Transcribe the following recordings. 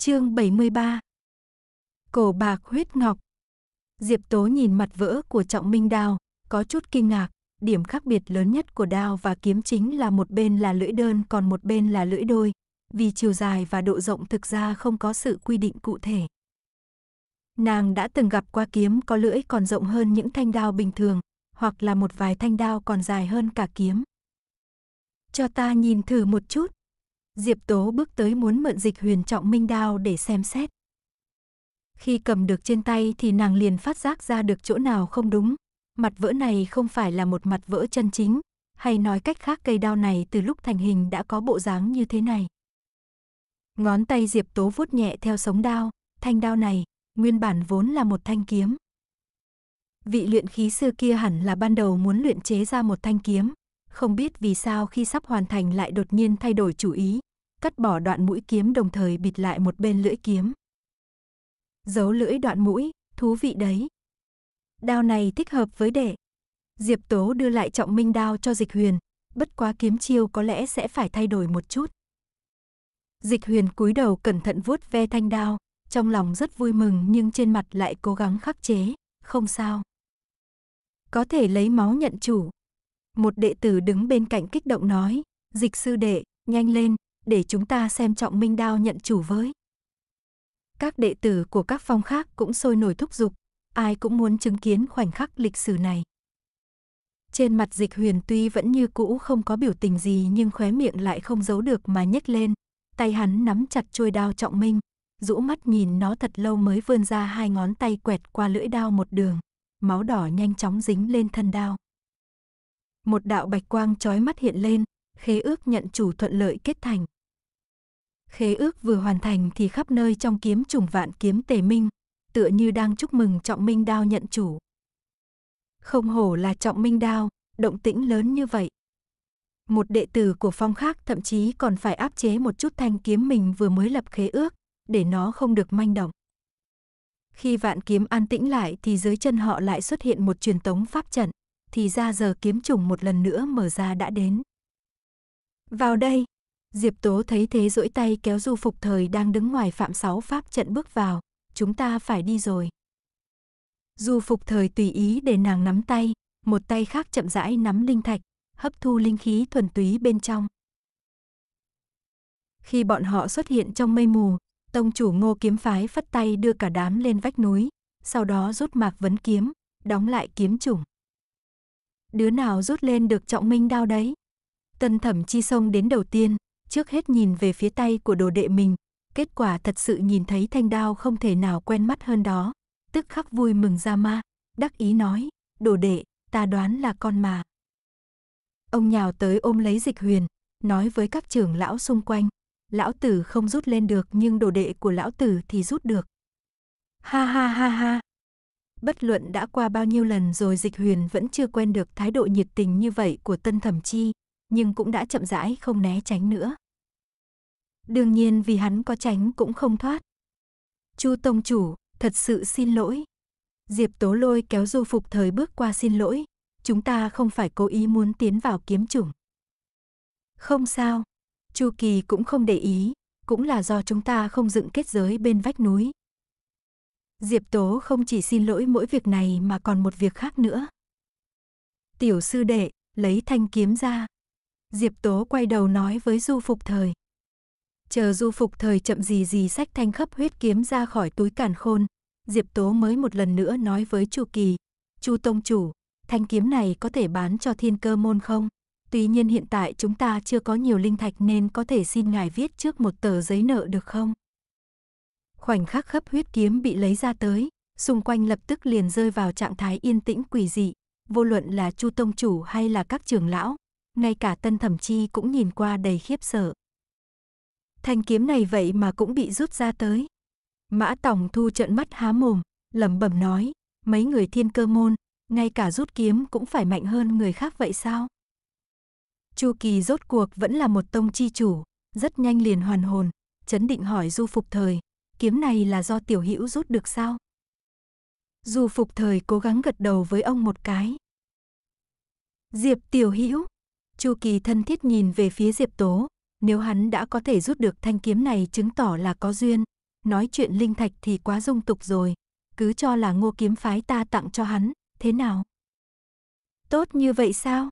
Chương 73 Cổ bạc huyết ngọc Diệp Tố nhìn mặt vỡ của Trọng Minh Đao, có chút kinh ngạc. Điểm khác biệt lớn nhất của đao và kiếm chính là một bên là lưỡi đơn còn một bên là lưỡi đôi, vì chiều dài và độ rộng thực ra không có sự quy định cụ thể. Nàng đã từng gặp qua kiếm có lưỡi còn rộng hơn những thanh đao bình thường, hoặc là một vài thanh đao còn dài hơn cả kiếm. Cho ta nhìn thử một chút. Diệp Tố bước tới muốn mượn dịch huyền trọng minh đao để xem xét. Khi cầm được trên tay thì nàng liền phát giác ra được chỗ nào không đúng. Mặt vỡ này không phải là một mặt vỡ chân chính, hay nói cách khác cây đao này từ lúc thành hình đã có bộ dáng như thế này. Ngón tay Diệp Tố vuốt nhẹ theo sống đao, thanh đao này, nguyên bản vốn là một thanh kiếm. Vị luyện khí sư kia hẳn là ban đầu muốn luyện chế ra một thanh kiếm, không biết vì sao khi sắp hoàn thành lại đột nhiên thay đổi chủ ý, cắt bỏ đoạn mũi kiếm đồng thời bịt lại một bên lưỡi kiếm. Giấu lưỡi đoạn mũi, thú vị đấy. Đao này thích hợp với đệ. Diệp Tố đưa lại trọng minh đao cho Dịch Huyền, bất quá kiếm chiêu có lẽ sẽ phải thay đổi một chút. Dịch Huyền cúi đầu cẩn thận vuốt ve thanh đao, trong lòng rất vui mừng nhưng trên mặt lại cố gắng khắc chế, không sao. Có thể lấy máu nhận chủ. Một đệ tử đứng bên cạnh kích động nói, dịch sư đệ, nhanh lên, để chúng ta xem trọng minh đao nhận chủ với. Các đệ tử của các phong khác cũng sôi nổi thúc giục, ai cũng muốn chứng kiến khoảnh khắc lịch sử này. Trên mặt dịch huyền tuy vẫn như cũ không có biểu tình gì nhưng khóe miệng lại không giấu được mà nhếch lên. Tay hắn nắm chặt chuôi đao trọng minh, rũ mắt nhìn nó thật lâu mới vươn ra hai ngón tay quẹt qua lưỡi đao một đường. Máu đỏ nhanh chóng dính lên thân đao. Một đạo bạch quang chói mắt hiện lên, khế ước nhận chủ thuận lợi kết thành. Khế ước vừa hoàn thành thì khắp nơi trong kiếm trùng vạn kiếm tề minh, tựa như đang chúc mừng trọng minh đao nhận chủ. Không hổ là trọng minh đao, động tĩnh lớn như vậy. Một đệ tử của phong khác thậm chí còn phải áp chế một chút thanh kiếm mình vừa mới lập khế ước, để nó không được manh động. Khi vạn kiếm an tĩnh lại thì dưới chân họ lại xuất hiện một truyền tống pháp trận, thì ra giờ kiếm trùng một lần nữa mở ra đã đến. Vào đây, Diệp Tố thấy thế rỗi tay kéo du phục thời đang đứng ngoài phạm sáu pháp trận bước vào, chúng ta phải đi rồi. Du phục thời tùy ý để nàng nắm tay, một tay khác chậm rãi nắm linh thạch, hấp thu linh khí thuần túy bên trong. Khi bọn họ xuất hiện trong mây mù, tông chủ ngô kiếm phái phất tay đưa cả đám lên vách núi, sau đó rút mạc vấn kiếm, đóng lại kiếm chủng. Đứa nào rút lên được trọng minh đao đấy? Tân thẩm chi sông đến đầu tiên, trước hết nhìn về phía tay của đồ đệ mình, kết quả thật sự nhìn thấy thanh đao không thể nào quen mắt hơn đó, tức khắc vui mừng ra ma, đắc ý nói, đồ đệ, ta đoán là con mà. Ông nhào tới ôm lấy dịch huyền, nói với các trưởng lão xung quanh, lão tử không rút lên được nhưng đồ đệ của lão tử thì rút được. Ha ha ha ha. Bất luận đã qua bao nhiêu lần rồi dịch huyền vẫn chưa quen được thái độ nhiệt tình như vậy của tân thẩm chi, nhưng cũng đã chậm rãi không né tránh nữa đương nhiên vì hắn có tránh cũng không thoát. Chu Tông Chủ, thật sự xin lỗi. Diệp Tố Lôi kéo Du Phục Thời bước qua xin lỗi, chúng ta không phải cố ý muốn tiến vào kiếm chủng. Không sao, Chu Kỳ cũng không để ý, cũng là do chúng ta không dựng kết giới bên vách núi. Diệp Tố không chỉ xin lỗi mỗi việc này mà còn một việc khác nữa. Tiểu sư đệ, lấy thanh kiếm ra. Diệp Tố quay đầu nói với Du Phục Thời. Chờ du phục thời chậm gì gì sách thanh khắp huyết kiếm ra khỏi túi càn khôn, Diệp Tố mới một lần nữa nói với Chu Kỳ, Chu Tông Chủ, thanh kiếm này có thể bán cho thiên cơ môn không? Tuy nhiên hiện tại chúng ta chưa có nhiều linh thạch nên có thể xin ngài viết trước một tờ giấy nợ được không? Khoảnh khắc khắp huyết kiếm bị lấy ra tới, xung quanh lập tức liền rơi vào trạng thái yên tĩnh quỷ dị, vô luận là Chu Tông Chủ hay là các trường lão, ngay cả tân thẩm chi cũng nhìn qua đầy khiếp sợ thanh kiếm này vậy mà cũng bị rút ra tới. Mã Tổng Thu trận mắt há mồm, lẩm bẩm nói, mấy người thiên cơ môn, ngay cả rút kiếm cũng phải mạnh hơn người khác vậy sao? Chu Kỳ rốt cuộc vẫn là một tông chi chủ, rất nhanh liền hoàn hồn, chấn định hỏi Du Phục Thời, kiếm này là do tiểu hữu rút được sao? Du Phục Thời cố gắng gật đầu với ông một cái. Diệp Tiểu Hữu, Chu Kỳ thân thiết nhìn về phía Diệp Tố, nếu hắn đã có thể rút được thanh kiếm này chứng tỏ là có duyên. Nói chuyện linh thạch thì quá dung tục rồi. Cứ cho là ngô kiếm phái ta tặng cho hắn, thế nào? Tốt như vậy sao?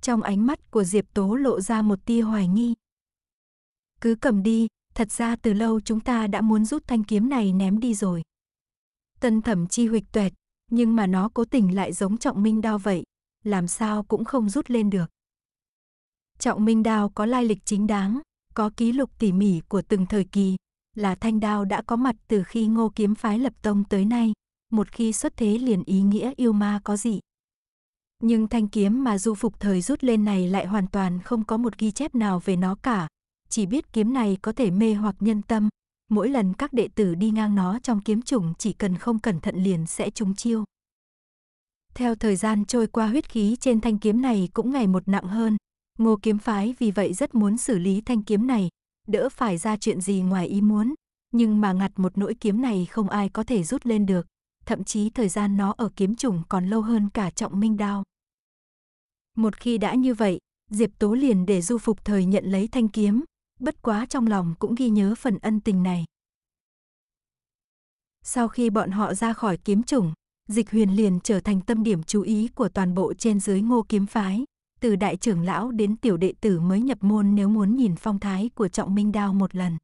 Trong ánh mắt của Diệp Tố lộ ra một tia hoài nghi. Cứ cầm đi, thật ra từ lâu chúng ta đã muốn rút thanh kiếm này ném đi rồi. Tân thẩm chi huịch tuệt, nhưng mà nó cố tình lại giống trọng minh đao vậy, làm sao cũng không rút lên được. Trọng Minh đao có lai lịch chính đáng, có ký lục tỉ mỉ của từng thời kỳ, là thanh đao đã có mặt từ khi Ngô kiếm phái lập tông tới nay, một khi xuất thế liền ý nghĩa yêu ma có dị. Nhưng thanh kiếm mà du phục thời rút lên này lại hoàn toàn không có một ghi chép nào về nó cả, chỉ biết kiếm này có thể mê hoặc nhân tâm, mỗi lần các đệ tử đi ngang nó trong kiếm chủng chỉ cần không cẩn thận liền sẽ trúng chiêu. Theo thời gian trôi qua huyết khí trên thanh kiếm này cũng ngày một nặng hơn, Ngô kiếm phái vì vậy rất muốn xử lý thanh kiếm này, đỡ phải ra chuyện gì ngoài ý muốn, nhưng mà ngặt một nỗi kiếm này không ai có thể rút lên được, thậm chí thời gian nó ở kiếm chủng còn lâu hơn cả trọng minh đao. Một khi đã như vậy, Diệp Tố liền để du phục thời nhận lấy thanh kiếm, bất quá trong lòng cũng ghi nhớ phần ân tình này. Sau khi bọn họ ra khỏi kiếm chủng, Dịch Huyền liền trở thành tâm điểm chú ý của toàn bộ trên dưới Ngô kiếm phái từ đại trưởng lão đến tiểu đệ tử mới nhập môn nếu muốn nhìn phong thái của trọng minh đao một lần.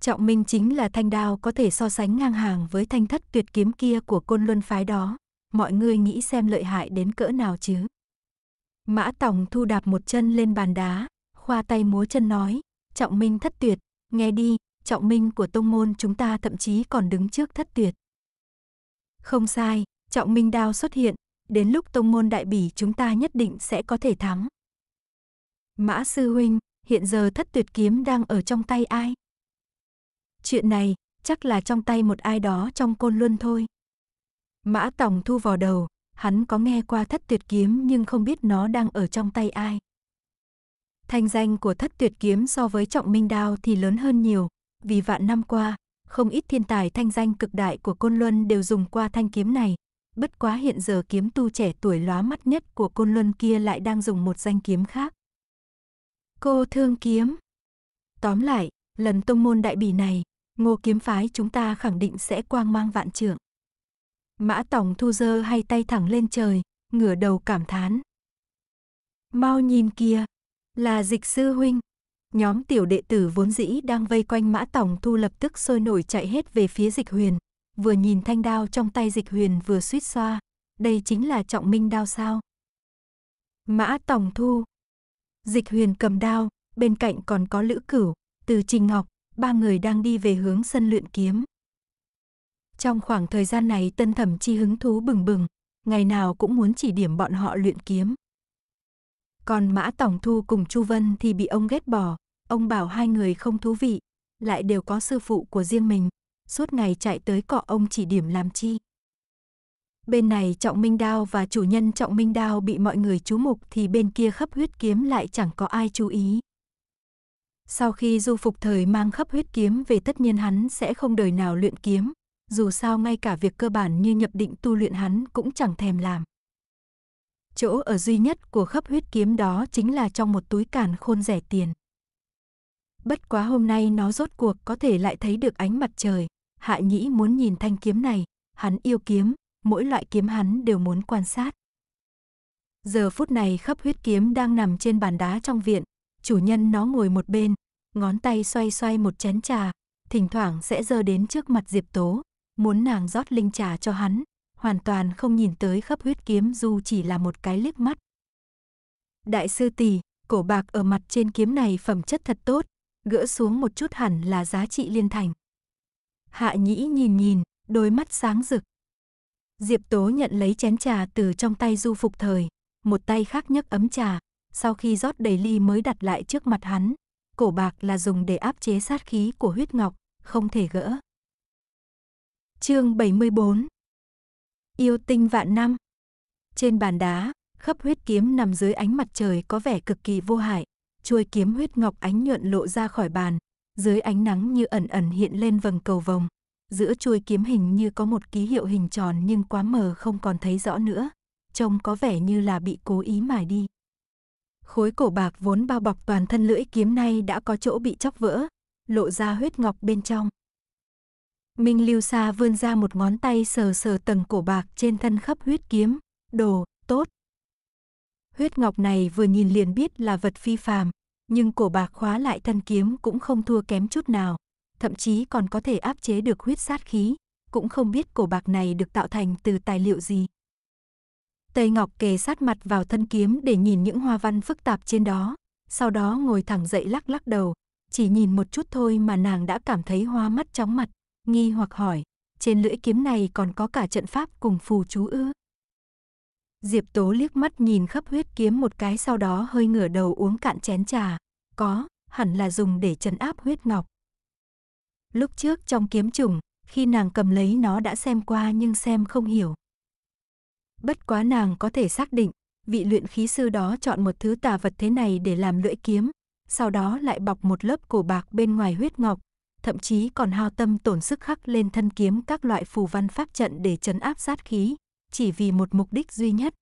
Trọng minh chính là thanh đao có thể so sánh ngang hàng với thanh thất tuyệt kiếm kia của côn luân phái đó, mọi người nghĩ xem lợi hại đến cỡ nào chứ. Mã Tòng thu đạp một chân lên bàn đá, khoa tay múa chân nói, trọng minh thất tuyệt, nghe đi, trọng minh của tông môn chúng ta thậm chí còn đứng trước thất tuyệt. Không sai, trọng minh đao xuất hiện, đến lúc tông môn đại bỉ chúng ta nhất định sẽ có thể thắng. Mã sư huynh, hiện giờ thất tuyệt kiếm đang ở trong tay ai? Chuyện này, chắc là trong tay một ai đó trong côn luân thôi. Mã tổng thu vào đầu, hắn có nghe qua thất tuyệt kiếm nhưng không biết nó đang ở trong tay ai. Thanh danh của thất tuyệt kiếm so với trọng minh đao thì lớn hơn nhiều, vì vạn năm qua, không ít thiên tài thanh danh cực đại của Côn Luân đều dùng qua thanh kiếm này, bất quá hiện giờ kiếm tu trẻ tuổi lóa mắt nhất của Côn Luân kia lại đang dùng một danh kiếm khác. Cô thương kiếm. Tóm lại, lần tông môn đại bỉ này, ngô kiếm phái chúng ta khẳng định sẽ quang mang vạn trưởng Mã Tổng thu dơ hay tay thẳng lên trời, ngửa đầu cảm thán. Mau nhìn kia, là dịch sư huynh. Nhóm tiểu đệ tử vốn dĩ đang vây quanh Mã Tổng thu lập tức sôi nổi chạy hết về phía dịch huyền, vừa nhìn thanh đao trong tay dịch huyền vừa suýt xoa, đây chính là trọng minh đao sao. Mã Tòng Thu Dịch huyền cầm đao, bên cạnh còn có Lữ Cửu, Từ Trình Ngọc, ba người đang đi về hướng sân luyện kiếm. Trong khoảng thời gian này tân thẩm chi hứng thú bừng bừng, ngày nào cũng muốn chỉ điểm bọn họ luyện kiếm. Còn Mã Tổng Thu cùng Chu Vân thì bị ông ghét bỏ, ông bảo hai người không thú vị, lại đều có sư phụ của riêng mình, suốt ngày chạy tới cọ ông chỉ điểm làm chi. Bên này trọng minh đao và chủ nhân trọng minh đao bị mọi người chú mục thì bên kia khắp huyết kiếm lại chẳng có ai chú ý. Sau khi du phục thời mang khắp huyết kiếm về tất nhiên hắn sẽ không đời nào luyện kiếm, dù sao ngay cả việc cơ bản như nhập định tu luyện hắn cũng chẳng thèm làm. Chỗ ở duy nhất của khắp huyết kiếm đó chính là trong một túi càn khôn rẻ tiền. Bất quá hôm nay nó rốt cuộc có thể lại thấy được ánh mặt trời, Hạ Nhĩ muốn nhìn thanh kiếm này, hắn yêu kiếm, mỗi loại kiếm hắn đều muốn quan sát. Giờ phút này khắp huyết kiếm đang nằm trên bàn đá trong viện, chủ nhân nó ngồi một bên, ngón tay xoay xoay một chén trà, thỉnh thoảng sẽ dơ đến trước mặt Diệp Tố, muốn nàng rót linh trà cho hắn, hoàn toàn không nhìn tới khắp huyết kiếm dù chỉ là một cái liếc mắt. Đại sư tỷ, cổ bạc ở mặt trên kiếm này phẩm chất thật tốt, gỡ xuống một chút hẳn là giá trị liên thành. Hạ nhĩ nhìn nhìn, đôi mắt sáng rực. Diệp Tố nhận lấy chén trà từ trong tay du phục thời, một tay khác nhấc ấm trà, sau khi rót đầy ly mới đặt lại trước mặt hắn. Cổ bạc là dùng để áp chế sát khí của huyết ngọc, không thể gỡ. Chương 74 Yêu tinh vạn năm Trên bàn đá, khắp huyết kiếm nằm dưới ánh mặt trời có vẻ cực kỳ vô hại. Chuôi kiếm huyết ngọc ánh nhuận lộ ra khỏi bàn, dưới ánh nắng như ẩn ẩn hiện lên vầng cầu vồng. Giữa chuôi kiếm hình như có một ký hiệu hình tròn nhưng quá mờ không còn thấy rõ nữa, trông có vẻ như là bị cố ý mài đi. Khối cổ bạc vốn bao bọc toàn thân lưỡi kiếm nay đã có chỗ bị chóc vỡ, lộ ra huyết ngọc bên trong. Minh Lưu Sa vươn ra một ngón tay sờ sờ tầng cổ bạc trên thân khắp huyết kiếm, đồ, tốt. Huyết ngọc này vừa nhìn liền biết là vật phi phàm, nhưng cổ bạc khóa lại thân kiếm cũng không thua kém chút nào, thậm chí còn có thể áp chế được huyết sát khí, cũng không biết cổ bạc này được tạo thành từ tài liệu gì. Tây Ngọc kề sát mặt vào thân kiếm để nhìn những hoa văn phức tạp trên đó, sau đó ngồi thẳng dậy lắc lắc đầu, chỉ nhìn một chút thôi mà nàng đã cảm thấy hoa mắt chóng mặt, nghi hoặc hỏi, trên lưỡi kiếm này còn có cả trận pháp cùng phù chú ư? Diệp Tố liếc mắt nhìn khắp huyết kiếm một cái sau đó hơi ngửa đầu uống cạn chén trà. Có, hẳn là dùng để trấn áp huyết ngọc. Lúc trước trong kiếm trùng, khi nàng cầm lấy nó đã xem qua nhưng xem không hiểu. Bất quá nàng có thể xác định, vị luyện khí sư đó chọn một thứ tà vật thế này để làm lưỡi kiếm, sau đó lại bọc một lớp cổ bạc bên ngoài huyết ngọc, thậm chí còn hao tâm tổn sức khắc lên thân kiếm các loại phù văn pháp trận để trấn áp sát khí, chỉ vì một mục đích duy nhất.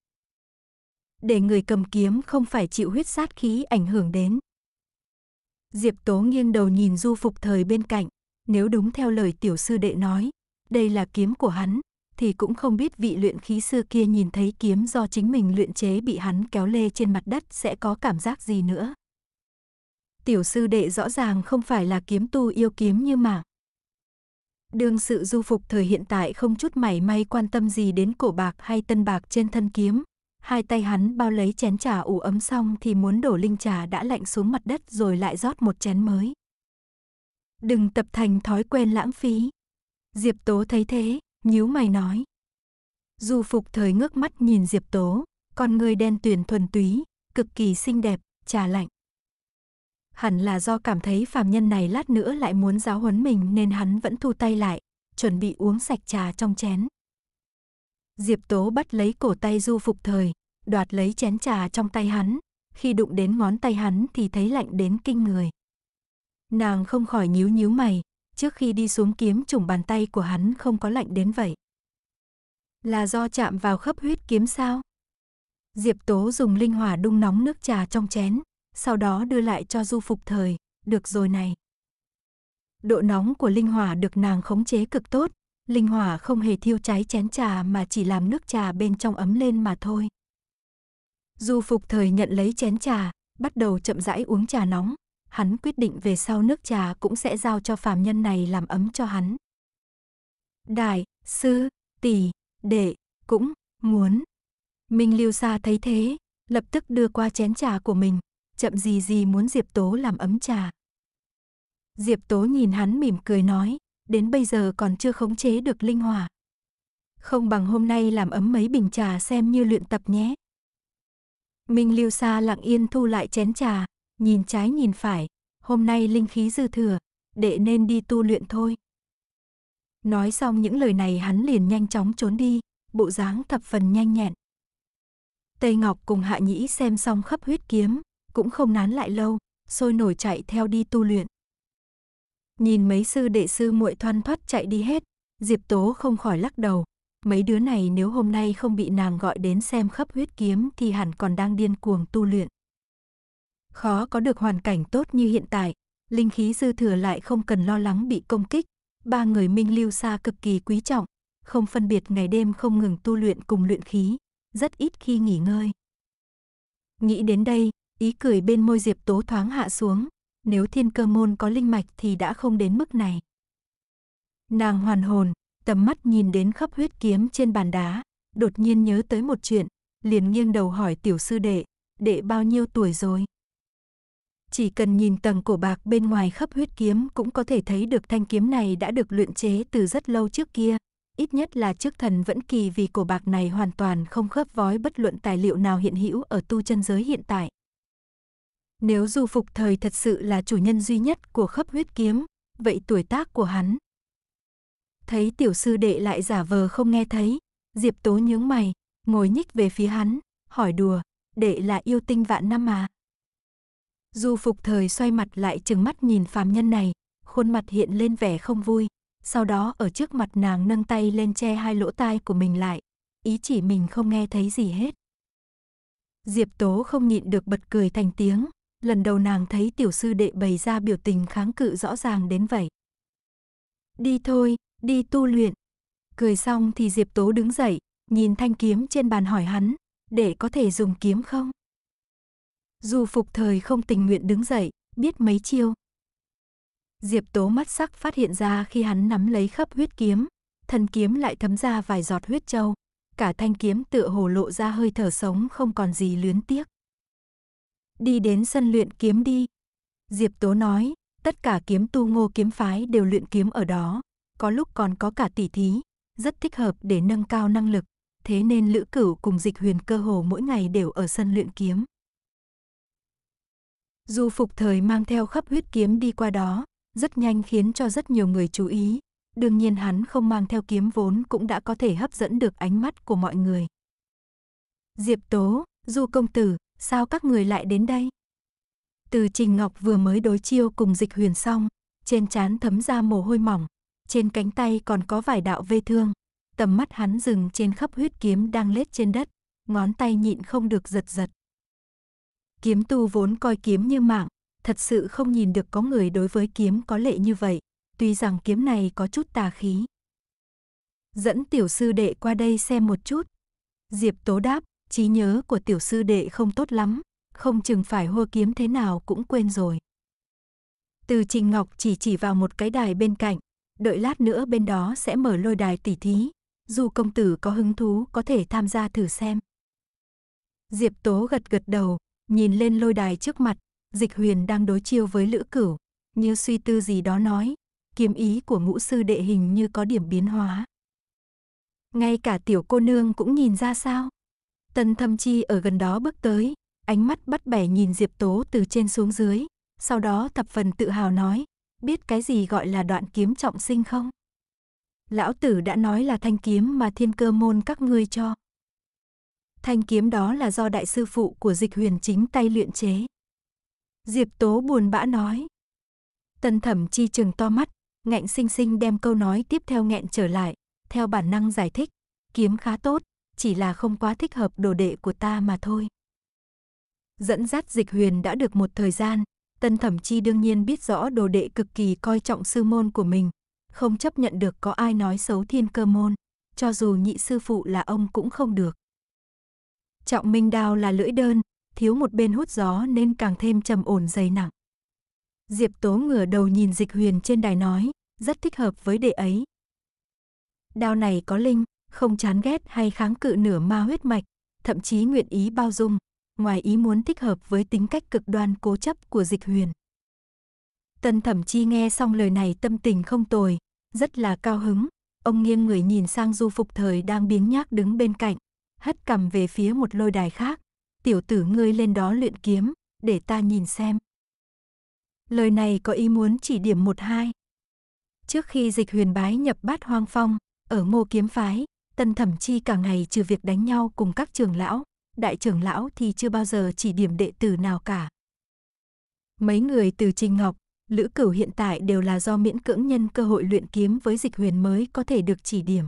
Để người cầm kiếm không phải chịu huyết sát khí ảnh hưởng đến. Diệp Tố nghiêng đầu nhìn Du Phục Thời bên cạnh, nếu đúng theo lời tiểu sư đệ nói, đây là kiếm của hắn, thì cũng không biết vị luyện khí sư kia nhìn thấy kiếm do chính mình luyện chế bị hắn kéo lê trên mặt đất sẽ có cảm giác gì nữa. Tiểu sư đệ rõ ràng không phải là kiếm tu yêu kiếm như mạng đương sự du phục thời hiện tại không chút mảy may quan tâm gì đến cổ bạc hay tân bạc trên thân kiếm. Hai tay hắn bao lấy chén trà ủ ấm xong thì muốn đổ linh trà đã lạnh xuống mặt đất rồi lại rót một chén mới. Đừng tập thành thói quen lãng phí. Diệp Tố thấy thế, nhíu mày nói. Du phục thời ngước mắt nhìn Diệp Tố, con người đen tuyền thuần túy, cực kỳ xinh đẹp, trà lạnh hẳn là do cảm thấy phàm nhân này lát nữa lại muốn giáo huấn mình nên hắn vẫn thu tay lại, chuẩn bị uống sạch trà trong chén. Diệp Tố bắt lấy cổ tay Du Phục Thời, đoạt lấy chén trà trong tay hắn, khi đụng đến ngón tay hắn thì thấy lạnh đến kinh người. Nàng không khỏi nhíu nhíu mày, trước khi đi xuống kiếm trùng bàn tay của hắn không có lạnh đến vậy. Là do chạm vào khớp huyết kiếm sao? Diệp Tố dùng linh hỏa đung nóng nước trà trong chén, sau đó đưa lại cho du phục thời, được rồi này. Độ nóng của linh hỏa được nàng khống chế cực tốt, linh hỏa không hề thiêu cháy chén trà mà chỉ làm nước trà bên trong ấm lên mà thôi. Du phục thời nhận lấy chén trà, bắt đầu chậm rãi uống trà nóng, hắn quyết định về sau nước trà cũng sẽ giao cho phàm nhân này làm ấm cho hắn. Đại, sư, tỷ, đệ, cũng, muốn. Minh Lưu Sa thấy thế, lập tức đưa qua chén trà của mình, chậm gì gì muốn Diệp Tố làm ấm trà. Diệp Tố nhìn hắn mỉm cười nói, đến bây giờ còn chưa khống chế được linh hỏa. Không bằng hôm nay làm ấm mấy bình trà xem như luyện tập nhé. Minh Lưu Sa lặng yên thu lại chén trà, nhìn trái nhìn phải, hôm nay linh khí dư thừa, đệ nên đi tu luyện thôi. Nói xong những lời này hắn liền nhanh chóng trốn đi, bộ dáng thập phần nhanh nhẹn. Tây Ngọc cùng Hạ Nhĩ xem xong khắp huyết kiếm, cũng không nán lại lâu, sôi nổi chạy theo đi tu luyện. Nhìn mấy sư đệ sư muội thoăn thoắt chạy đi hết, Diệp Tố không khỏi lắc đầu, mấy đứa này nếu hôm nay không bị nàng gọi đến xem khắp huyết kiếm thì hẳn còn đang điên cuồng tu luyện. Khó có được hoàn cảnh tốt như hiện tại, linh khí dư thừa lại không cần lo lắng bị công kích, ba người Minh Lưu Sa cực kỳ quý trọng, không phân biệt ngày đêm không ngừng tu luyện cùng luyện khí, rất ít khi nghỉ ngơi. Nghĩ đến đây, Ý cười bên môi Diệp Tố thoáng hạ xuống, nếu thiên cơ môn có linh mạch thì đã không đến mức này. Nàng hoàn hồn, tầm mắt nhìn đến khắp huyết kiếm trên bàn đá, đột nhiên nhớ tới một chuyện, liền nghiêng đầu hỏi tiểu sư đệ, đệ bao nhiêu tuổi rồi? Chỉ cần nhìn tầng cổ bạc bên ngoài khắp huyết kiếm cũng có thể thấy được thanh kiếm này đã được luyện chế từ rất lâu trước kia. Ít nhất là trước thần vẫn kỳ vì cổ bạc này hoàn toàn không khớp vói bất luận tài liệu nào hiện hữu ở tu chân giới hiện tại, nếu Du Phục Thời thật sự là chủ nhân duy nhất của khắp huyết kiếm, vậy tuổi tác của hắn. Thấy tiểu sư đệ lại giả vờ không nghe thấy, Diệp Tố nhướng mày, ngồi nhích về phía hắn, hỏi đùa, đệ là yêu tinh vạn năm mà. Du Phục Thời xoay mặt lại chừng mắt nhìn phàm nhân này, khuôn mặt hiện lên vẻ không vui, sau đó ở trước mặt nàng nâng tay lên che hai lỗ tai của mình lại, ý chỉ mình không nghe thấy gì hết. Diệp Tố không nhịn được bật cười thành tiếng, lần đầu nàng thấy tiểu sư đệ bày ra biểu tình kháng cự rõ ràng đến vậy. Đi thôi, đi tu luyện. Cười xong thì Diệp Tố đứng dậy, nhìn thanh kiếm trên bàn hỏi hắn, để có thể dùng kiếm không? Dù phục thời không tình nguyện đứng dậy, biết mấy chiêu. Diệp Tố mắt sắc phát hiện ra khi hắn nắm lấy khớp huyết kiếm, thân kiếm lại thấm ra vài giọt huyết trâu, cả thanh kiếm tựa hồ lộ ra hơi thở sống không còn gì luyến tiếc đi đến sân luyện kiếm đi. Diệp Tố nói, tất cả kiếm tu ngô kiếm phái đều luyện kiếm ở đó, có lúc còn có cả tỷ thí, rất thích hợp để nâng cao năng lực, thế nên Lữ Cửu cùng Dịch Huyền cơ hồ mỗi ngày đều ở sân luyện kiếm. Dù phục thời mang theo khắp huyết kiếm đi qua đó, rất nhanh khiến cho rất nhiều người chú ý. Đương nhiên hắn không mang theo kiếm vốn cũng đã có thể hấp dẫn được ánh mắt của mọi người. Diệp Tố, Du công tử, sao các người lại đến đây? Từ Trình Ngọc vừa mới đối chiêu cùng dịch huyền xong, trên trán thấm ra mồ hôi mỏng, trên cánh tay còn có vài đạo vê thương. Tầm mắt hắn dừng trên khắp huyết kiếm đang lết trên đất, ngón tay nhịn không được giật giật. Kiếm tu vốn coi kiếm như mạng, thật sự không nhìn được có người đối với kiếm có lệ như vậy, tuy rằng kiếm này có chút tà khí. Dẫn tiểu sư đệ qua đây xem một chút. Diệp tố đáp, trí nhớ của tiểu sư đệ không tốt lắm, không chừng phải hô kiếm thế nào cũng quên rồi. Từ Trình Ngọc chỉ chỉ vào một cái đài bên cạnh, đợi lát nữa bên đó sẽ mở lôi đài tỉ thí, dù công tử có hứng thú có thể tham gia thử xem. Diệp Tố gật gật đầu, nhìn lên lôi đài trước mặt, Dịch Huyền đang đối chiêu với Lữ Cửu, như suy tư gì đó nói, kiếm ý của ngũ sư đệ hình như có điểm biến hóa. Ngay cả tiểu cô nương cũng nhìn ra sao? Tần Thâm Chi ở gần đó bước tới, ánh mắt bắt bẻ nhìn Diệp Tố từ trên xuống dưới, sau đó thập phần tự hào nói, biết cái gì gọi là đoạn kiếm trọng sinh không? Lão tử đã nói là thanh kiếm mà thiên cơ môn các ngươi cho. Thanh kiếm đó là do đại sư phụ của dịch huyền chính tay luyện chế. Diệp Tố buồn bã nói. Tần thẩm chi chừng to mắt, ngạnh sinh sinh đem câu nói tiếp theo nghẹn trở lại, theo bản năng giải thích, kiếm khá tốt, chỉ là không quá thích hợp đồ đệ của ta mà thôi. Dẫn dắt dịch huyền đã được một thời gian, tân thẩm chi đương nhiên biết rõ đồ đệ cực kỳ coi trọng sư môn của mình, không chấp nhận được có ai nói xấu thiên cơ môn, cho dù nhị sư phụ là ông cũng không được. Trọng minh đao là lưỡi đơn, thiếu một bên hút gió nên càng thêm trầm ổn dày nặng. Diệp Tố ngửa đầu nhìn Dịch Huyền trên đài nói, rất thích hợp với đệ ấy. Đao này có linh, không chán ghét hay kháng cự nửa ma huyết mạch, thậm chí nguyện ý bao dung, ngoài ý muốn thích hợp với tính cách cực đoan cố chấp của dịch huyền. Tân thẩm chi nghe xong lời này tâm tình không tồi, rất là cao hứng, ông nghiêng người nhìn sang du phục thời đang biếng nhác đứng bên cạnh, hất cầm về phía một lôi đài khác, tiểu tử ngươi lên đó luyện kiếm, để ta nhìn xem. Lời này có ý muốn chỉ điểm một hai. Trước khi dịch huyền bái nhập bát hoang phong, ở mô kiếm phái, Tân Thẩm Chi cả ngày trừ việc đánh nhau cùng các trưởng lão, đại trưởng lão thì chưa bao giờ chỉ điểm đệ tử nào cả. Mấy người từ Trình Ngọc, Lữ Cửu hiện tại đều là do miễn cưỡng nhân cơ hội luyện kiếm với dịch huyền mới có thể được chỉ điểm.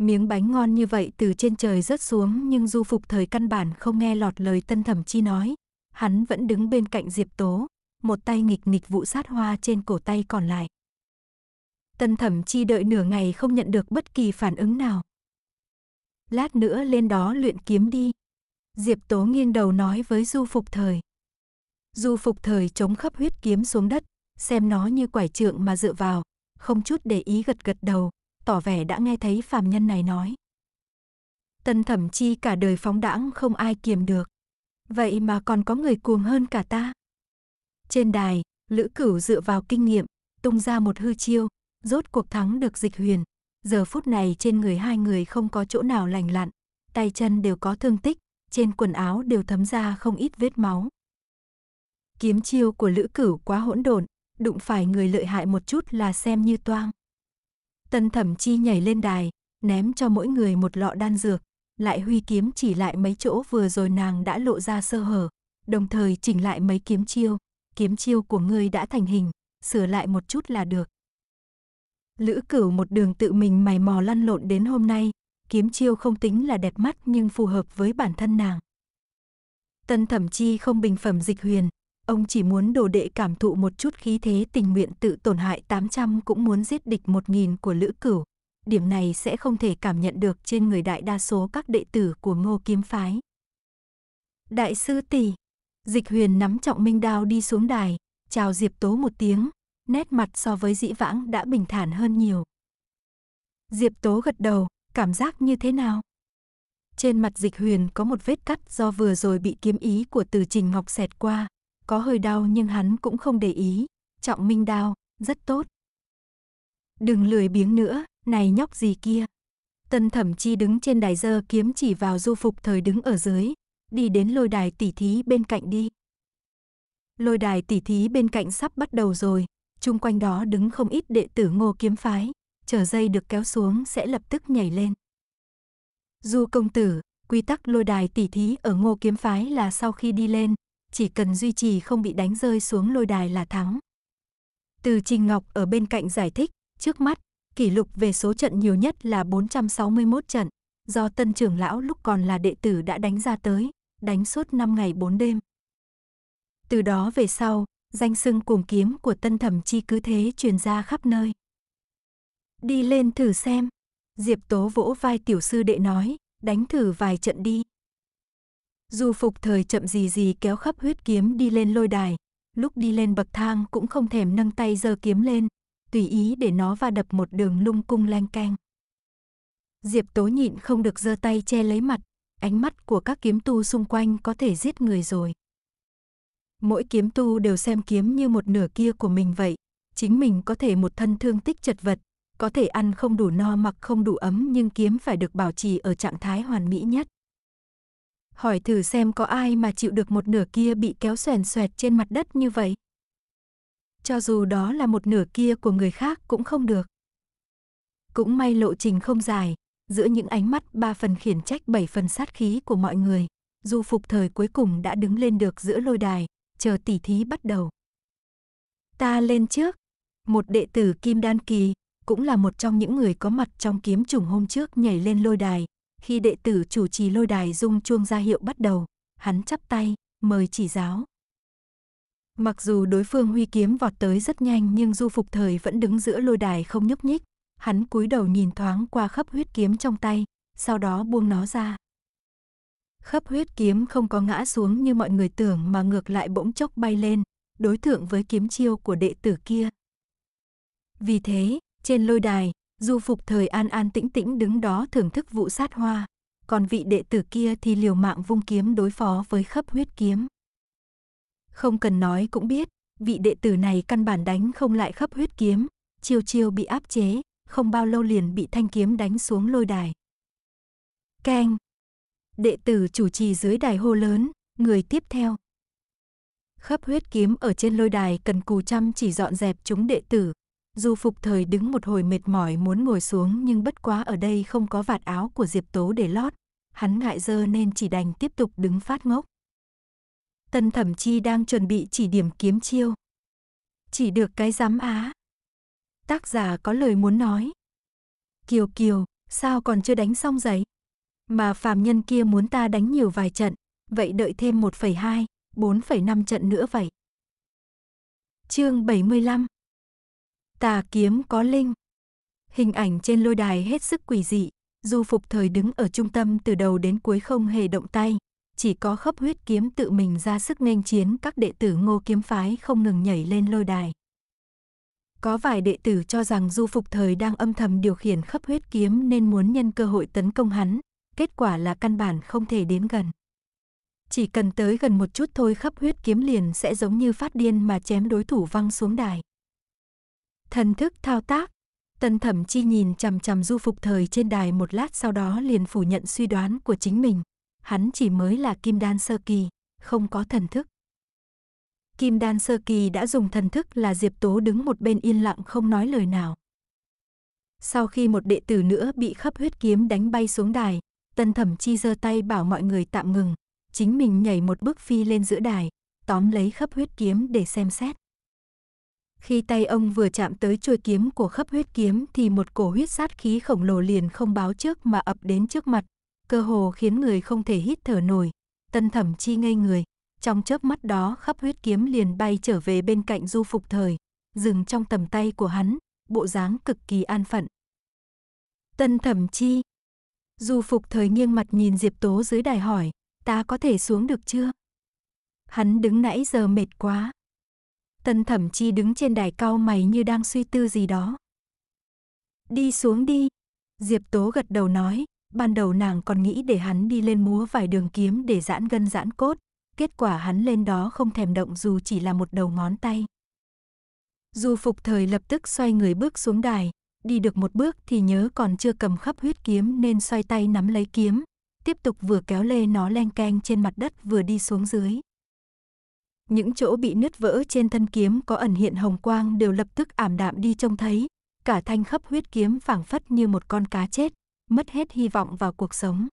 Miếng bánh ngon như vậy từ trên trời rớt xuống nhưng du phục thời căn bản không nghe lọt lời Tân Thẩm Chi nói. Hắn vẫn đứng bên cạnh Diệp Tố, một tay nghịch nghịch vụ sát hoa trên cổ tay còn lại. Tân thẩm chi đợi nửa ngày không nhận được bất kỳ phản ứng nào. Lát nữa lên đó luyện kiếm đi. Diệp Tố nghiêng đầu nói với Du Phục Thời. Du Phục Thời chống khắp huyết kiếm xuống đất, xem nó như quải trượng mà dựa vào, không chút để ý gật gật đầu, tỏ vẻ đã nghe thấy phàm nhân này nói. Tân thẩm chi cả đời phóng đãng không ai kiềm được. Vậy mà còn có người cuồng hơn cả ta. Trên đài, Lữ Cửu dựa vào kinh nghiệm, tung ra một hư chiêu, rốt cuộc thắng được dịch huyền. Giờ phút này trên người hai người không có chỗ nào lành lặn, tay chân đều có thương tích, trên quần áo đều thấm ra không ít vết máu. Kiếm chiêu của Lữ Cửu quá hỗn độn, đụng phải người lợi hại một chút là xem như toang. Tân Thẩm Chi nhảy lên đài, ném cho mỗi người một lọ đan dược, lại huy kiếm chỉ lại mấy chỗ vừa rồi nàng đã lộ ra sơ hở, đồng thời chỉnh lại mấy kiếm chiêu, kiếm chiêu của ngươi đã thành hình, sửa lại một chút là được. Lữ cửu một đường tự mình mày mò lăn lộn đến hôm nay, kiếm chiêu không tính là đẹp mắt nhưng phù hợp với bản thân nàng. Tân thẩm chi không bình phẩm dịch huyền, ông chỉ muốn đồ đệ cảm thụ một chút khí thế tình nguyện tự tổn hại 800 cũng muốn giết địch 1.000 của lữ cửu. Điểm này sẽ không thể cảm nhận được trên người đại đa số các đệ tử của ngô kiếm phái. Đại sư tỷ, dịch huyền nắm trọng minh đao đi xuống đài, chào Diệp Tố một tiếng, nét mặt so với dĩ vãng đã bình thản hơn nhiều. Diệp Tố gật đầu, cảm giác như thế nào? Trên mặt dịch huyền có một vết cắt do vừa rồi bị kiếm ý của từ trình ngọc xẹt qua, có hơi đau nhưng hắn cũng không để ý, trọng minh đau, rất tốt. Đừng lười biếng nữa, này nhóc gì kia. Tân thẩm chi đứng trên đài dơ kiếm chỉ vào du phục thời đứng ở dưới, đi đến lôi đài tỉ thí bên cạnh đi. Lôi đài tỉ thí bên cạnh sắp bắt đầu rồi, chung quanh đó đứng không ít đệ tử ngô kiếm phái, chờ dây được kéo xuống sẽ lập tức nhảy lên. Du công tử, quy tắc lôi đài tỉ thí ở ngô kiếm phái là sau khi đi lên, chỉ cần duy trì không bị đánh rơi xuống lôi đài là thắng. Từ Trình Ngọc ở bên cạnh giải thích, trước mắt, kỷ lục về số trận nhiều nhất là 461 trận, do tân trưởng lão lúc còn là đệ tử đã đánh ra tới, đánh suốt 5 ngày 4 đêm. Từ đó về sau, Danh sưng cuồng kiếm của tân thẩm chi cứ thế truyền ra khắp nơi. Đi lên thử xem. Diệp Tố vỗ vai tiểu sư đệ nói, đánh thử vài trận đi. Dù phục thời chậm gì gì kéo khắp huyết kiếm đi lên lôi đài, lúc đi lên bậc thang cũng không thèm nâng tay giơ kiếm lên, tùy ý để nó va đập một đường lung cung lanh canh. Diệp Tố nhịn không được giơ tay che lấy mặt, ánh mắt của các kiếm tu xung quanh có thể giết người rồi. Mỗi kiếm tu đều xem kiếm như một nửa kia của mình vậy. Chính mình có thể một thân thương tích chật vật, có thể ăn không đủ no mặc không đủ ấm nhưng kiếm phải được bảo trì ở trạng thái hoàn mỹ nhất. Hỏi thử xem có ai mà chịu được một nửa kia bị kéo xoèn xoẹt trên mặt đất như vậy? Cho dù đó là một nửa kia của người khác cũng không được. Cũng may lộ trình không dài, giữa những ánh mắt ba phần khiển trách bảy phần sát khí của mọi người, du phục thời cuối cùng đã đứng lên được giữa lôi đài, chờ tỉ thí bắt đầu. Ta lên trước. Một đệ tử Kim Đan Kỳ, cũng là một trong những người có mặt trong kiếm trùng hôm trước nhảy lên lôi đài. Khi đệ tử chủ trì lôi đài dung chuông ra hiệu bắt đầu, hắn chắp tay, mời chỉ giáo. Mặc dù đối phương huy kiếm vọt tới rất nhanh nhưng Du Phục Thời vẫn đứng giữa lôi đài không nhúc nhích. Hắn cúi đầu nhìn thoáng qua khắp huyết kiếm trong tay, sau đó buông nó ra. Khắp huyết kiếm không có ngã xuống như mọi người tưởng mà ngược lại bỗng chốc bay lên, đối tượng với kiếm chiêu của đệ tử kia. Vì thế, trên lôi đài, du phục thời an an tĩnh tĩnh đứng đó thưởng thức vụ sát hoa, còn vị đệ tử kia thì liều mạng vung kiếm đối phó với khắp huyết kiếm. Không cần nói cũng biết, vị đệ tử này căn bản đánh không lại khắp huyết kiếm, chiêu chiêu bị áp chế, không bao lâu liền bị thanh kiếm đánh xuống lôi đài. Keng, đệ tử chủ trì dưới đài hô lớn, người tiếp theo. Khắp huyết kiếm ở trên lôi đài cần cù chăm chỉ dọn dẹp chúng đệ tử. Dù phục thời đứng một hồi mệt mỏi muốn ngồi xuống nhưng bất quá ở đây không có vạt áo của Diệp Tố để lót. Hắn ngại dơ nên chỉ đành tiếp tục đứng phát ngốc. Tân thẩm chi đang chuẩn bị chỉ điểm kiếm chiêu. Chỉ được cái giám á. Tác giả có lời muốn nói. Kiều Kiều, sao còn chưa đánh xong giấy? Mà phàm nhân kia muốn ta đánh nhiều vài trận, vậy đợi thêm 1,2, 4,5 trận nữa vậy. Chương 75 Tà kiếm có linh Hình ảnh trên lôi đài hết sức quỷ dị, du phục thời đứng ở trung tâm từ đầu đến cuối không hề động tay, chỉ có khớp huyết kiếm tự mình ra sức nghênh chiến các đệ tử ngô kiếm phái không ngừng nhảy lên lôi đài. Có vài đệ tử cho rằng du phục thời đang âm thầm điều khiển khớp huyết kiếm nên muốn nhân cơ hội tấn công hắn, kết quả là căn bản không thể đến gần. Chỉ cần tới gần một chút thôi khắp huyết kiếm liền sẽ giống như phát điên mà chém đối thủ văng xuống đài. Thần thức thao tác, tân thẩm chi nhìn chằm chằm du phục thời trên đài một lát sau đó liền phủ nhận suy đoán của chính mình. Hắn chỉ mới là kim đan sơ kỳ, không có thần thức. Kim đan sơ kỳ đã dùng thần thức là Diệp Tố đứng một bên yên lặng không nói lời nào. Sau khi một đệ tử nữa bị khắp huyết kiếm đánh bay xuống đài, Tân Thẩm Chi giơ tay bảo mọi người tạm ngừng, chính mình nhảy một bước phi lên giữa đài, tóm lấy khắp huyết kiếm để xem xét. Khi tay ông vừa chạm tới chuôi kiếm của khắp huyết kiếm thì một cổ huyết sát khí khổng lồ liền không báo trước mà ập đến trước mặt, cơ hồ khiến người không thể hít thở nổi. Tân Thẩm Chi ngây người, trong chớp mắt đó khắp huyết kiếm liền bay trở về bên cạnh Du Phục Thời, dừng trong tầm tay của hắn, bộ dáng cực kỳ an phận. Tân Thẩm Chi, Du phục thời nghiêng mặt nhìn Diệp Tố dưới đài hỏi, ta có thể xuống được chưa? Hắn đứng nãy giờ mệt quá. Tân thẩm chi đứng trên đài cao mày như đang suy tư gì đó. Đi xuống đi. Diệp Tố gật đầu nói, ban đầu nàng còn nghĩ để hắn đi lên múa vài đường kiếm để giãn gân giãn cốt, kết quả hắn lên đó không thèm động dù chỉ là một đầu ngón tay. Du phục thời lập tức xoay người bước xuống đài, đi được một bước thì nhớ còn chưa cầm khắp huyết kiếm nên xoay tay nắm lấy kiếm, tiếp tục vừa kéo lê nó len keng trên mặt đất vừa đi xuống dưới. Những chỗ bị nứt vỡ trên thân kiếm có ẩn hiện hồng quang đều lập tức ảm đạm đi trông thấy, cả thanh khắp huyết kiếm phảng phất như một con cá chết, mất hết hy vọng vào cuộc sống.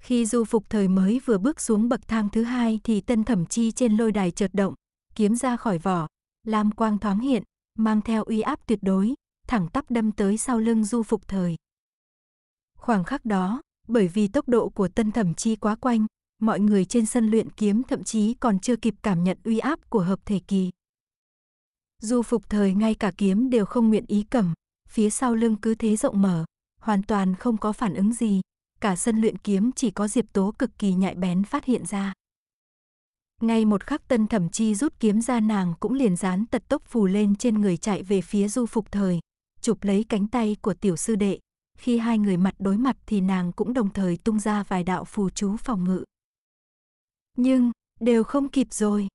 Khi du phục thời mới vừa bước xuống bậc thang thứ hai thì tân thẩm chi trên lôi đài chợt động, kiếm ra khỏi vỏ, lam quang thoáng hiện, mang theo uy áp tuyệt đối, thẳng tắp đâm tới sau lưng du phục thời. Khoảng khắc đó, bởi vì tốc độ của tân thẩm chi quá quanh, mọi người trên sân luyện kiếm thậm chí còn chưa kịp cảm nhận uy áp của hợp thể kỳ. Du phục thời ngay cả kiếm đều không nguyện ý cầm, phía sau lưng cứ thế rộng mở, hoàn toàn không có phản ứng gì, cả sân luyện kiếm chỉ có diệp tố cực kỳ nhạy bén phát hiện ra. Ngay một khắc tân thẩm chi rút kiếm ra nàng cũng liền dán tật tốc phù lên trên người chạy về phía du phục thời, chụp lấy cánh tay của tiểu sư đệ. Khi hai người mặt đối mặt thì nàng cũng đồng thời tung ra vài đạo phù chú phòng ngự. Nhưng, đều không kịp rồi.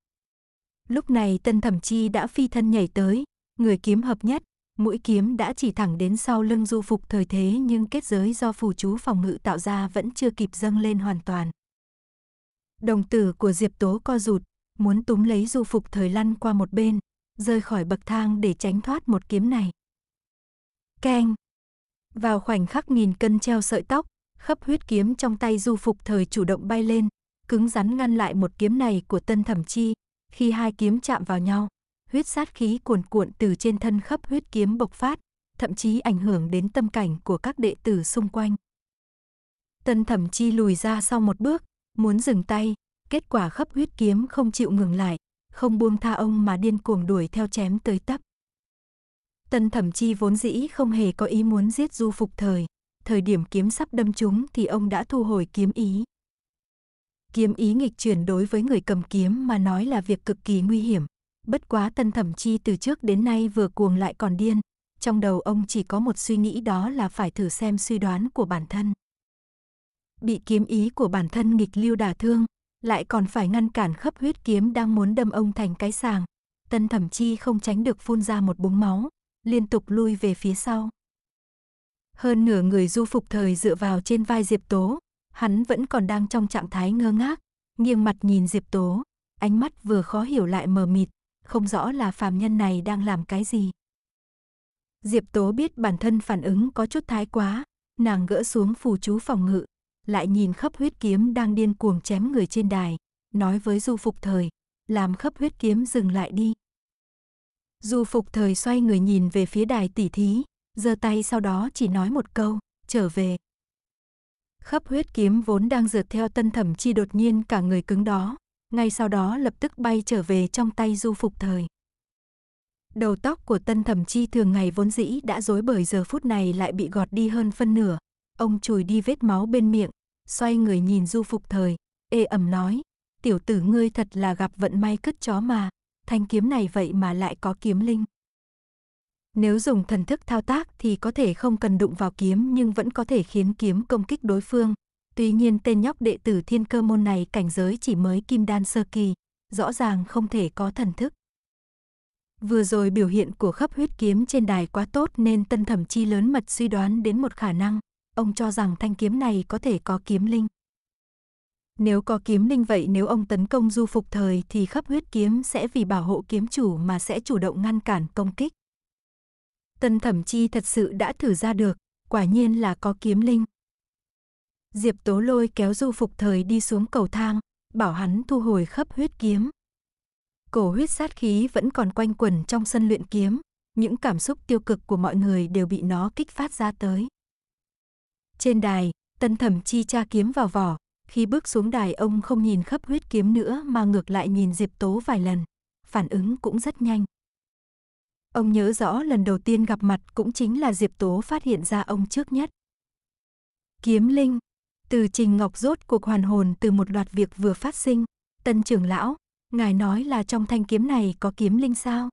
Lúc này tân thẩm chi đã phi thân nhảy tới, người kiếm hợp nhất, mũi kiếm đã chỉ thẳng đến sau lưng du phục thời thế nhưng kết giới do phù chú phòng ngự tạo ra vẫn chưa kịp dâng lên hoàn toàn. Đồng tử của Diệp Tố co rụt, muốn túm lấy du phục thời lăn qua một bên, rơi khỏi bậc thang để tránh thoát một kiếm này. Keng. Vào khoảnh khắc nghìn cân treo sợi tóc, khắp huyết kiếm trong tay du phục thời chủ động bay lên, cứng rắn ngăn lại một kiếm này của tân thẩm chi. Khi hai kiếm chạm vào nhau, huyết sát khí cuồn cuộn từ trên thân khắp huyết kiếm bộc phát, thậm chí ảnh hưởng đến tâm cảnh của các đệ tử xung quanh. Tân thẩm chi lùi ra sau một bước, muốn dừng tay, kết quả khắp huyết kiếm không chịu ngừng lại, không buông tha ông mà điên cuồng đuổi theo chém tới tấp. Tân Thẩm Chi vốn dĩ không hề có ý muốn giết Du Phục Thời, thời điểm kiếm sắp đâm chúng thì ông đã thu hồi kiếm ý. Kiếm ý nghịch chuyển đối với người cầm kiếm mà nói là việc cực kỳ nguy hiểm. Bất quá Tân Thẩm Chi từ trước đến nay vừa cuồng lại còn điên, trong đầu ông chỉ có một suy nghĩ đó là phải thử xem suy đoán của bản thân. Bị kiếm ý của bản thân nghịch lưu đả thương, lại còn phải ngăn cản khắp huyết kiếm đang muốn đâm ông thành cái sàng. Tân Thẩm Chi không tránh được phun ra một búng máu, liên tục lui về phía sau. Hơn nửa người du phục thời dựa vào trên vai Diệp Tố, hắn vẫn còn đang trong trạng thái ngơ ngác, nghiêng mặt nhìn Diệp Tố, ánh mắt vừa khó hiểu lại mờ mịt, không rõ là phàm nhân này đang làm cái gì. Diệp Tố biết bản thân phản ứng có chút thái quá, nàng gỡ xuống phù chú phòng ngự, lại nhìn khắp huyết kiếm đang điên cuồng chém người trên đài, nói với du phục thời, làm khắp huyết kiếm dừng lại đi. Du phục thời xoay người nhìn về phía đài tỷ thí, giơ tay sau đó chỉ nói một câu, trở về. Khắp huyết kiếm vốn đang rượt theo tân thẩm chi đột nhiên cả người cứng đó, ngay sau đó lập tức bay trở về trong tay du phục thời. Đầu tóc của tân thẩm chi thường ngày vốn dĩ đã rối bởi giờ phút này lại bị gọt đi hơn phân nửa. Ông chùi đi vết máu bên miệng, xoay người nhìn du phục thời, ê ẩm nói, tiểu tử ngươi thật là gặp vận may cứt chó mà, thanh kiếm này vậy mà lại có kiếm linh. Nếu dùng thần thức thao tác thì có thể không cần đụng vào kiếm nhưng vẫn có thể khiến kiếm công kích đối phương. Tuy nhiên tên nhóc đệ tử thiên cơ môn này cảnh giới chỉ mới kim đan sơ kỳ, rõ ràng không thể có thần thức. Vừa rồi biểu hiện của khắp huyết kiếm trên đài quá tốt nên tân thẩm chi lớn mật suy đoán đến một khả năng. Ông cho rằng thanh kiếm này có thể có kiếm linh. Nếu có kiếm linh vậy nếu ông tấn công du phục thời thì khắp huyết kiếm sẽ vì bảo hộ kiếm chủ mà sẽ chủ động ngăn cản công kích. Tân thẩm chi thật sự đã thử ra được, quả nhiên là có kiếm linh. Diệp tố lôi kéo du phục thời đi xuống cầu thang, bảo hắn thu hồi khắp huyết kiếm. Cổ huyết sát khí vẫn còn quanh quẩn trong sân luyện kiếm, những cảm xúc tiêu cực của mọi người đều bị nó kích phát ra tới. Trên đài, tân thẩm chi tra kiếm vào vỏ, khi bước xuống đài ông không nhìn khắp huyết kiếm nữa mà ngược lại nhìn Diệp Tố vài lần. Phản ứng cũng rất nhanh. Ông nhớ rõ lần đầu tiên gặp mặt cũng chính là Diệp Tố phát hiện ra ông trước nhất. Kiếm Linh, từ Trình Ngọc rốt cuộc hoàn hồn từ một loạt việc vừa phát sinh. Tân trưởng lão, ngài nói là trong thanh kiếm này có kiếm Linh sao?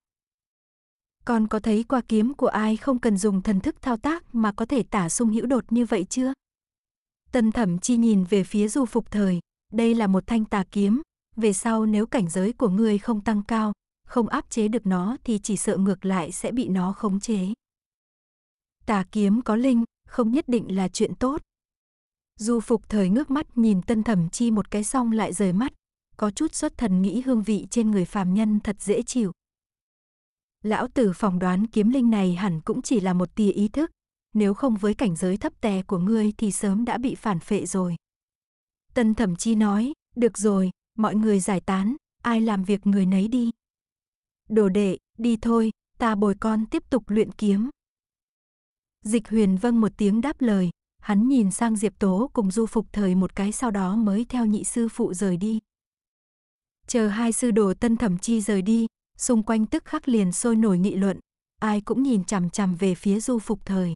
Con có thấy qua kiếm của ai không cần dùng thần thức thao tác mà có thể tả sung hữu đột như vậy chưa? Tân thẩm chi nhìn về phía du phục thời, đây là một thanh tà kiếm, về sau nếu cảnh giới của ngươi không tăng cao, không áp chế được nó thì chỉ sợ ngược lại sẽ bị nó khống chế. Tà kiếm có linh, không nhất định là chuyện tốt. Du phục thời ngước mắt nhìn tân thẩm chi một cái xong lại rời mắt, có chút xuất thần nghĩ hương vị trên người phàm nhân thật dễ chịu. Lão tử phỏng đoán kiếm linh này hẳn cũng chỉ là một tia ý thức, nếu không với cảnh giới thấp tè của ngươi thì sớm đã bị phản phệ rồi. Tân thẩm chi nói, được rồi, mọi người giải tán, ai làm việc người nấy đi. Đồ đệ, đi thôi, ta bồi con tiếp tục luyện kiếm. Dịch huyền vâng một tiếng đáp lời, hắn nhìn sang Diệp Tố cùng du phục thời một cái sau đó mới theo nhị sư phụ rời đi. Chờ hai sư đồ tân thẩm chi rời đi, xung quanh tức khắc liền sôi nổi nghị luận, ai cũng nhìn chằm chằm về phía du phục thời.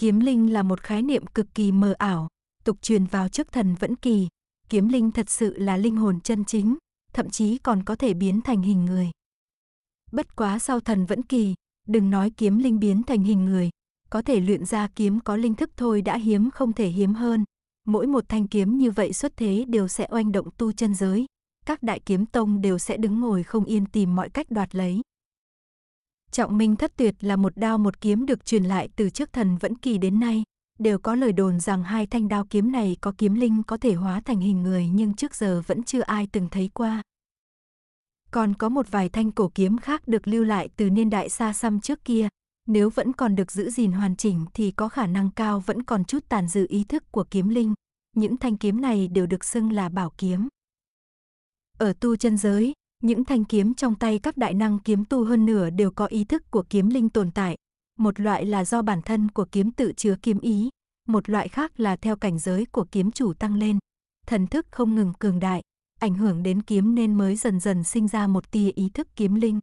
Kiếm linh là một khái niệm cực kỳ mờ ảo, tục truyền vào trước thần vẫn kỳ. Kiếm linh thật sự là linh hồn chân chính, thậm chí còn có thể biến thành hình người. Bất quá sau thần vẫn kỳ, đừng nói kiếm linh biến thành hình người, có thể luyện ra kiếm có linh thức thôi đã hiếm không thể hiếm hơn. Mỗi một thanh kiếm như vậy xuất thế đều sẽ oanh động tu chân giới. Các đại kiếm tông đều sẽ đứng ngồi không yên tìm mọi cách đoạt lấy. Trọng Minh Thất Tuyệt là một đao một kiếm được truyền lại từ trước thần vẫn kỳ đến nay. Đều có lời đồn rằng hai thanh đao kiếm này có kiếm linh có thể hóa thành hình người nhưng trước giờ vẫn chưa ai từng thấy qua. Còn có một vài thanh cổ kiếm khác được lưu lại từ niên đại xa xăm trước kia. Nếu vẫn còn được giữ gìn hoàn chỉnh thì có khả năng cao vẫn còn chút tàn dư ý thức của kiếm linh. Những thanh kiếm này đều được xưng là bảo kiếm. Ở tu chân giới, những thanh kiếm trong tay các đại năng kiếm tu hơn nửa đều có ý thức của kiếm linh tồn tại. Một loại là do bản thân của kiếm tự chứa kiếm ý, một loại khác là theo cảnh giới của kiếm chủ tăng lên. Thần thức không ngừng cường đại, ảnh hưởng đến kiếm nên mới dần dần sinh ra một tia ý thức kiếm linh.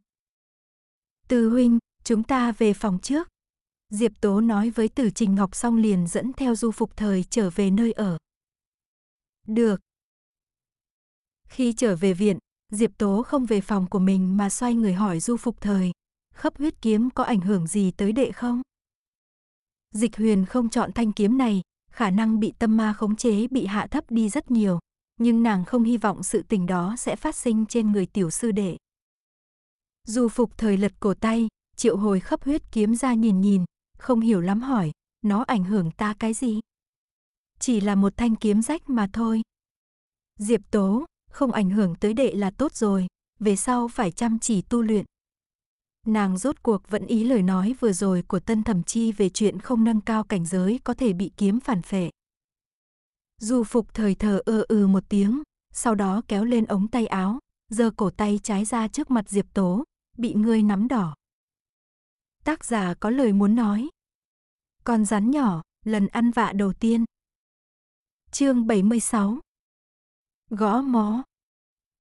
Từ huynh, chúng ta về phòng trước. Diệp Tố nói với Từ Trình Ngọc xong liền dẫn theo du phục thời trở về nơi ở. Được. Khi trở về viện, Diệp Tố không về phòng của mình mà xoay người hỏi Du Phục Thời, khắp huyết kiếm có ảnh hưởng gì tới đệ không? Dịch huyền không chọn thanh kiếm này, khả năng bị tâm ma khống chế bị hạ thấp đi rất nhiều, nhưng nàng không hy vọng sự tình đó sẽ phát sinh trên người tiểu sư đệ. Du Phục Thời lật cổ tay, triệu hồi khắp huyết kiếm ra nhìn nhìn, không hiểu lắm hỏi, nó ảnh hưởng ta cái gì? Chỉ là một thanh kiếm rách mà thôi. Diệp Tố, không ảnh hưởng tới đệ là tốt rồi, về sau phải chăm chỉ tu luyện. Nàng rốt cuộc vẫn ý lời nói vừa rồi của Tân Thẩm Chi về chuyện không nâng cao cảnh giới có thể bị kiếm phản phệ. Du Phục thời thờ ơ ừ một tiếng, sau đó kéo lên ống tay áo, giơ cổ tay trái ra trước mặt Diệp Tố, bị ngươi nắm đỏ. Tác giả có lời muốn nói. Con rắn nhỏ, lần ăn vạ đầu tiên. Chương 76 Gõ mó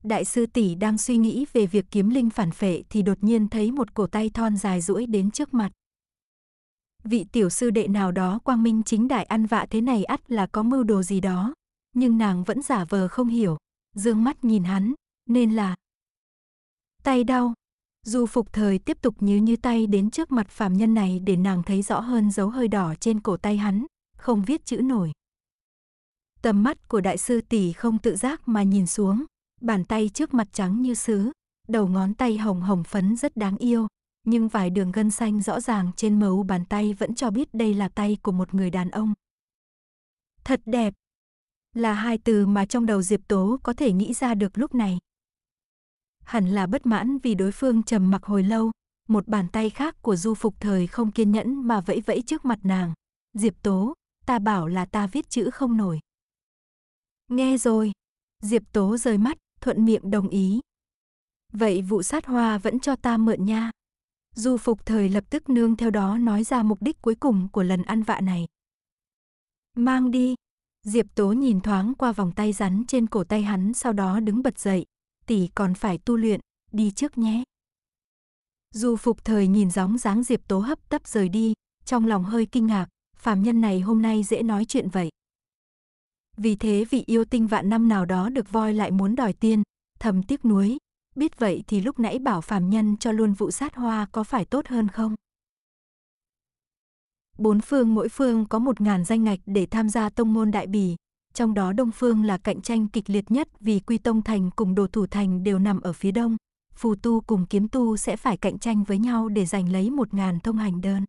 Đại sư tỷ đang suy nghĩ về việc kiếm linh phản phệ thì đột nhiên thấy một cổ tay thon dài duỗi đến trước mặt. Vị tiểu sư đệ nào đó quang minh chính đại ăn vạ thế này ắt là có mưu đồ gì đó, nhưng nàng vẫn giả vờ không hiểu, dương mắt nhìn hắn, nên là tay đau. Du phục thời tiếp tục nhíu như tay đến trước mặt phàm nhân này để nàng thấy rõ hơn dấu hơi đỏ trên cổ tay hắn, không viết chữ nổi. Tầm mắt của đại sư tỷ không tự giác mà nhìn xuống, Bàn tay trước mặt trắng như sứ, đầu ngón tay hồng hồng phấn rất đáng yêu, nhưng vài đường gân xanh rõ ràng trên mấu bàn tay vẫn cho biết đây là tay của một người đàn ông. Thật đẹp! Là hai từ mà trong đầu Diệp Tố có thể nghĩ ra được lúc này. Hẳn là bất mãn vì đối phương trầm mặc hồi lâu, một bàn tay khác của Du Phục Thời không kiên nhẫn mà vẫy vẫy trước mặt nàng. Diệp Tố, ta bảo là ta viết chữ không nổi. Nghe rồi. Diệp Tố rời mắt, thuận miệng đồng ý. Vậy vụ sát hoa vẫn cho ta mượn nha. Du phục thời lập tức nương theo đó nói ra mục đích cuối cùng của lần ăn vạ này. Mang đi. Diệp Tố nhìn thoáng qua vòng tay rắn trên cổ tay hắn sau đó đứng bật dậy. Tỷ còn phải tu luyện, đi trước nhé. Du phục thời nhìn gióng dáng Diệp Tố hấp tấp rời đi, trong lòng hơi kinh ngạc, phàm nhân này hôm nay dễ nói chuyện vậy. Vì thế vị yêu tinh vạn năm nào đó được voi lại muốn đòi tiên, thầm tiếc nuối. Biết vậy thì lúc nãy bảo phàm nhân cho luôn vụ sát hoa có phải tốt hơn không? Bốn phương mỗi phương có một ngàn danh ngạch để tham gia tông môn đại bỉ, trong đó đông phương là cạnh tranh kịch liệt nhất vì quy tông thành cùng đồ thủ thành đều nằm ở phía đông, phù tu cùng kiếm tu sẽ phải cạnh tranh với nhau để giành lấy một ngàn thông hành đơn.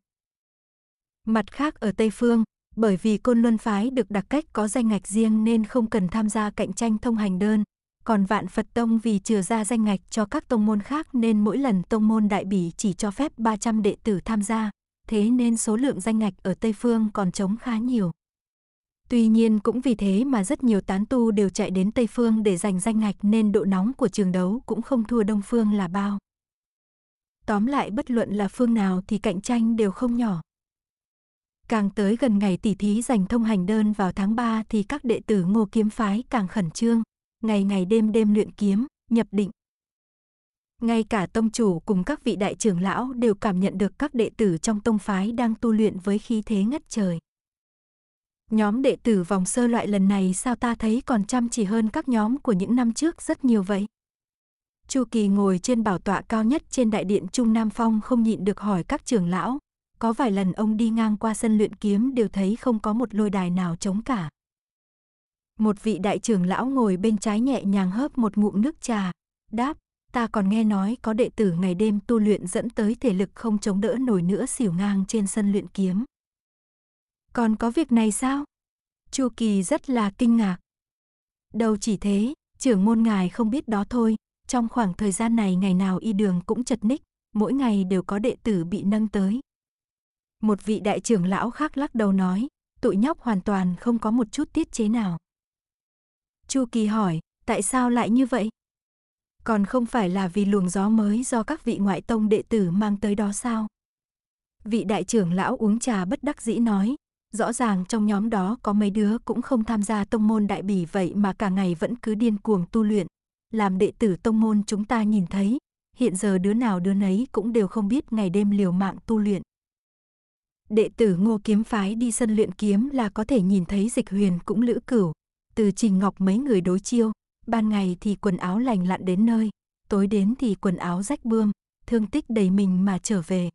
Mặt khác ở Tây Phương, bởi vì Côn Luân phái được đặc cách có danh ngạch riêng nên không cần tham gia cạnh tranh thông hành đơn, còn Vạn Phật Tông vì trừ ra danh ngạch cho các tông môn khác nên mỗi lần tông môn đại bỉ chỉ cho phép 300 đệ tử tham gia, thế nên số lượng danh ngạch ở Tây Phương còn trống khá nhiều. Tuy nhiên cũng vì thế mà rất nhiều tán tu đều chạy đến Tây Phương để giành danh ngạch nên độ nóng của trường đấu cũng không thua Đông Phương là bao. Tóm lại bất luận là phương nào thì cạnh tranh đều không nhỏ. Càng tới gần ngày tỷ thí giành thông hành đơn vào tháng 3 thì các đệ tử ngô kiếm phái càng khẩn trương, ngày ngày đêm đêm luyện kiếm, nhập định. Ngay cả tông chủ cùng các vị đại trưởng lão đều cảm nhận được các đệ tử trong tông phái đang tu luyện với khí thế ngất trời. Nhóm đệ tử vòng sơ loại lần này sao ta thấy còn chăm chỉ hơn các nhóm của những năm trước rất nhiều vậy? Chu Kỳ ngồi trên bảo tọa cao nhất trên đại điện Trung Nam Phong không nhịn được hỏi các trưởng lão, có vài lần ông đi ngang qua sân luyện kiếm đều thấy không có một lôi đài nào trống cả. Một vị đại trưởng lão ngồi bên trái nhẹ nhàng hớp một ngụm nước trà, đáp, ta còn nghe nói có đệ tử ngày đêm tu luyện dẫn tới thể lực không chống đỡ nổi nữa xỉu ngang trên sân luyện kiếm. Còn có việc này sao? Chu Kỳ rất là kinh ngạc. Đâu chỉ thế, trưởng môn ngài không biết đó thôi, trong khoảng thời gian này ngày nào y đường cũng chật ních, mỗi ngày đều có đệ tử bị nâng tới, một vị đại trưởng lão khác lắc đầu nói, tụi nhóc hoàn toàn không có một chút tiết chế nào. Chu Kỳ hỏi, tại sao lại như vậy? Còn không phải là vì luồng gió mới do các vị ngoại tông đệ tử mang tới đó sao? Vị đại trưởng lão uống trà bất đắc dĩ nói, rõ ràng trong nhóm đó có mấy đứa cũng không tham gia tông môn đại bỉ vậy mà cả ngày vẫn cứ điên cuồng tu luyện. Làm đệ tử tông môn chúng ta nhìn thấy, hiện giờ đứa nào đứa nấy cũng đều không biết ngày đêm liều mạng tu luyện, đệ tử Ngô kiếm phái đi sân luyện kiếm là có thể nhìn thấy Dịch Huyền cũng Lữ Cửu, Từ Trình Ngọc mấy người đối chiêu, ban ngày thì quần áo lành lặn đến nơi, tối đến thì quần áo rách bươm, thương tích đầy mình mà trở về.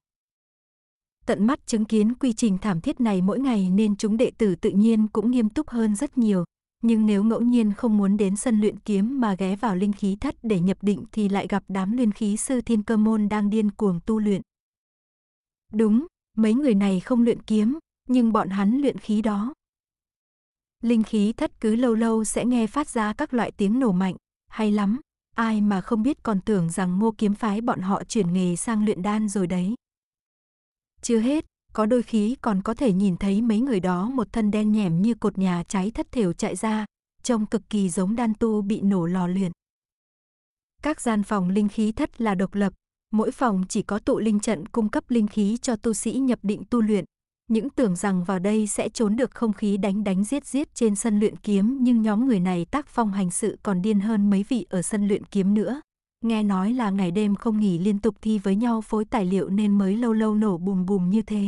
Tận mắt chứng kiến quy trình thảm thiết này mỗi ngày nên chúng đệ tử tự nhiên cũng nghiêm túc hơn rất nhiều, nhưng nếu ngẫu nhiên không muốn đến sân luyện kiếm mà ghé vào linh khí thất để nhập định thì lại gặp đám luyện khí sư thiên cơ môn đang điên cuồng tu luyện. Đúng, Mấy người này không luyện kiếm, nhưng bọn hắn luyện khí đó. Linh khí thất cứ lâu lâu sẽ nghe phát ra các loại tiếng nổ mạnh, hay lắm, ai mà không biết còn tưởng rằng ngô kiếm phái bọn họ chuyển nghề sang luyện đan rồi đấy. Chưa hết, có đôi khi còn có thể nhìn thấy mấy người đó một thân đen nhẻm như cột nhà cháy thất thểu chạy ra, trông cực kỳ giống đan tu bị nổ lò luyện. Các gian phòng linh khí thất là độc lập, Mỗi phòng chỉ có tụ linh trận cung cấp linh khí cho tu sĩ nhập định tu luyện. Những tưởng rằng vào đây sẽ trốn được không khí đánh đánh giết giết trên sân luyện kiếm nhưng nhóm người này tác phong hành sự còn điên hơn mấy vị ở sân luyện kiếm nữa. Nghe nói là ngày đêm không nghỉ liên tục thi với nhau phối tài liệu nên mới lâu lâu nổ bùm bùm như thế.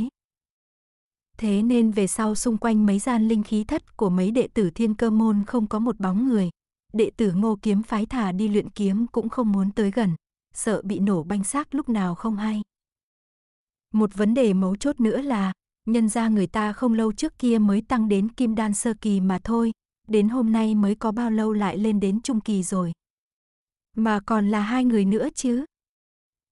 Thế nên về sau xung quanh mấy gian linh khí thất của mấy đệ tử thiên cơ môn không có một bóng người. Đệ tử ngô kiếm phái thả đi luyện kiếm cũng không muốn tới gần sợ bị nổ banh xác lúc nào không hay. Một vấn đề mấu chốt nữa là, nhân ra người ta không lâu trước kia mới tăng đến kim đan sơ kỳ mà thôi, đến hôm nay mới có bao lâu lại lên đến trung kỳ rồi. Mà còn là hai người nữa chứ.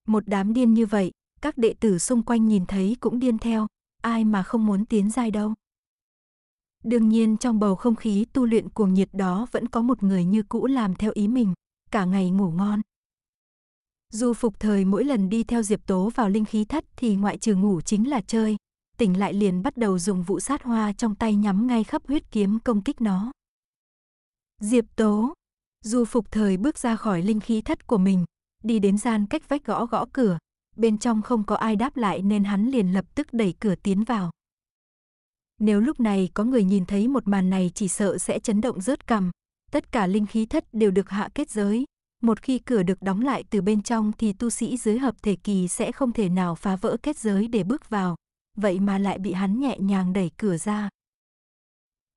Một đám điên như vậy, các đệ tử xung quanh nhìn thấy cũng điên theo, ai mà không muốn tiến giai đâu. Đương nhiên trong bầu không khí tu luyện cuồng nhiệt đó vẫn có một người như cũ làm theo ý mình, cả ngày ngủ ngon. Du phục thời mỗi lần đi theo Diệp Tố vào linh khí thất thì ngoại trừ ngủ chính là chơi. Tỉnh lại liền bắt đầu dùng vụ sát hoa trong tay nhắm ngay khắp huyết kiếm công kích nó. Diệp Tố. Du phục thời bước ra khỏi linh khí thất của mình, đi đến gian cách vách gõ gõ cửa. Bên trong không có ai đáp lại nên hắn liền lập tức đẩy cửa tiến vào. Nếu lúc này có người nhìn thấy một màn này chỉ sợ sẽ chấn động rớt cằm. Tất cả linh khí thất đều được hạ kết giới, một khi cửa được đóng lại từ bên trong thì tu sĩ dưới hợp thể kỳ sẽ không thể nào phá vỡ kết giới để bước vào, vậy mà lại bị hắn nhẹ nhàng đẩy cửa ra.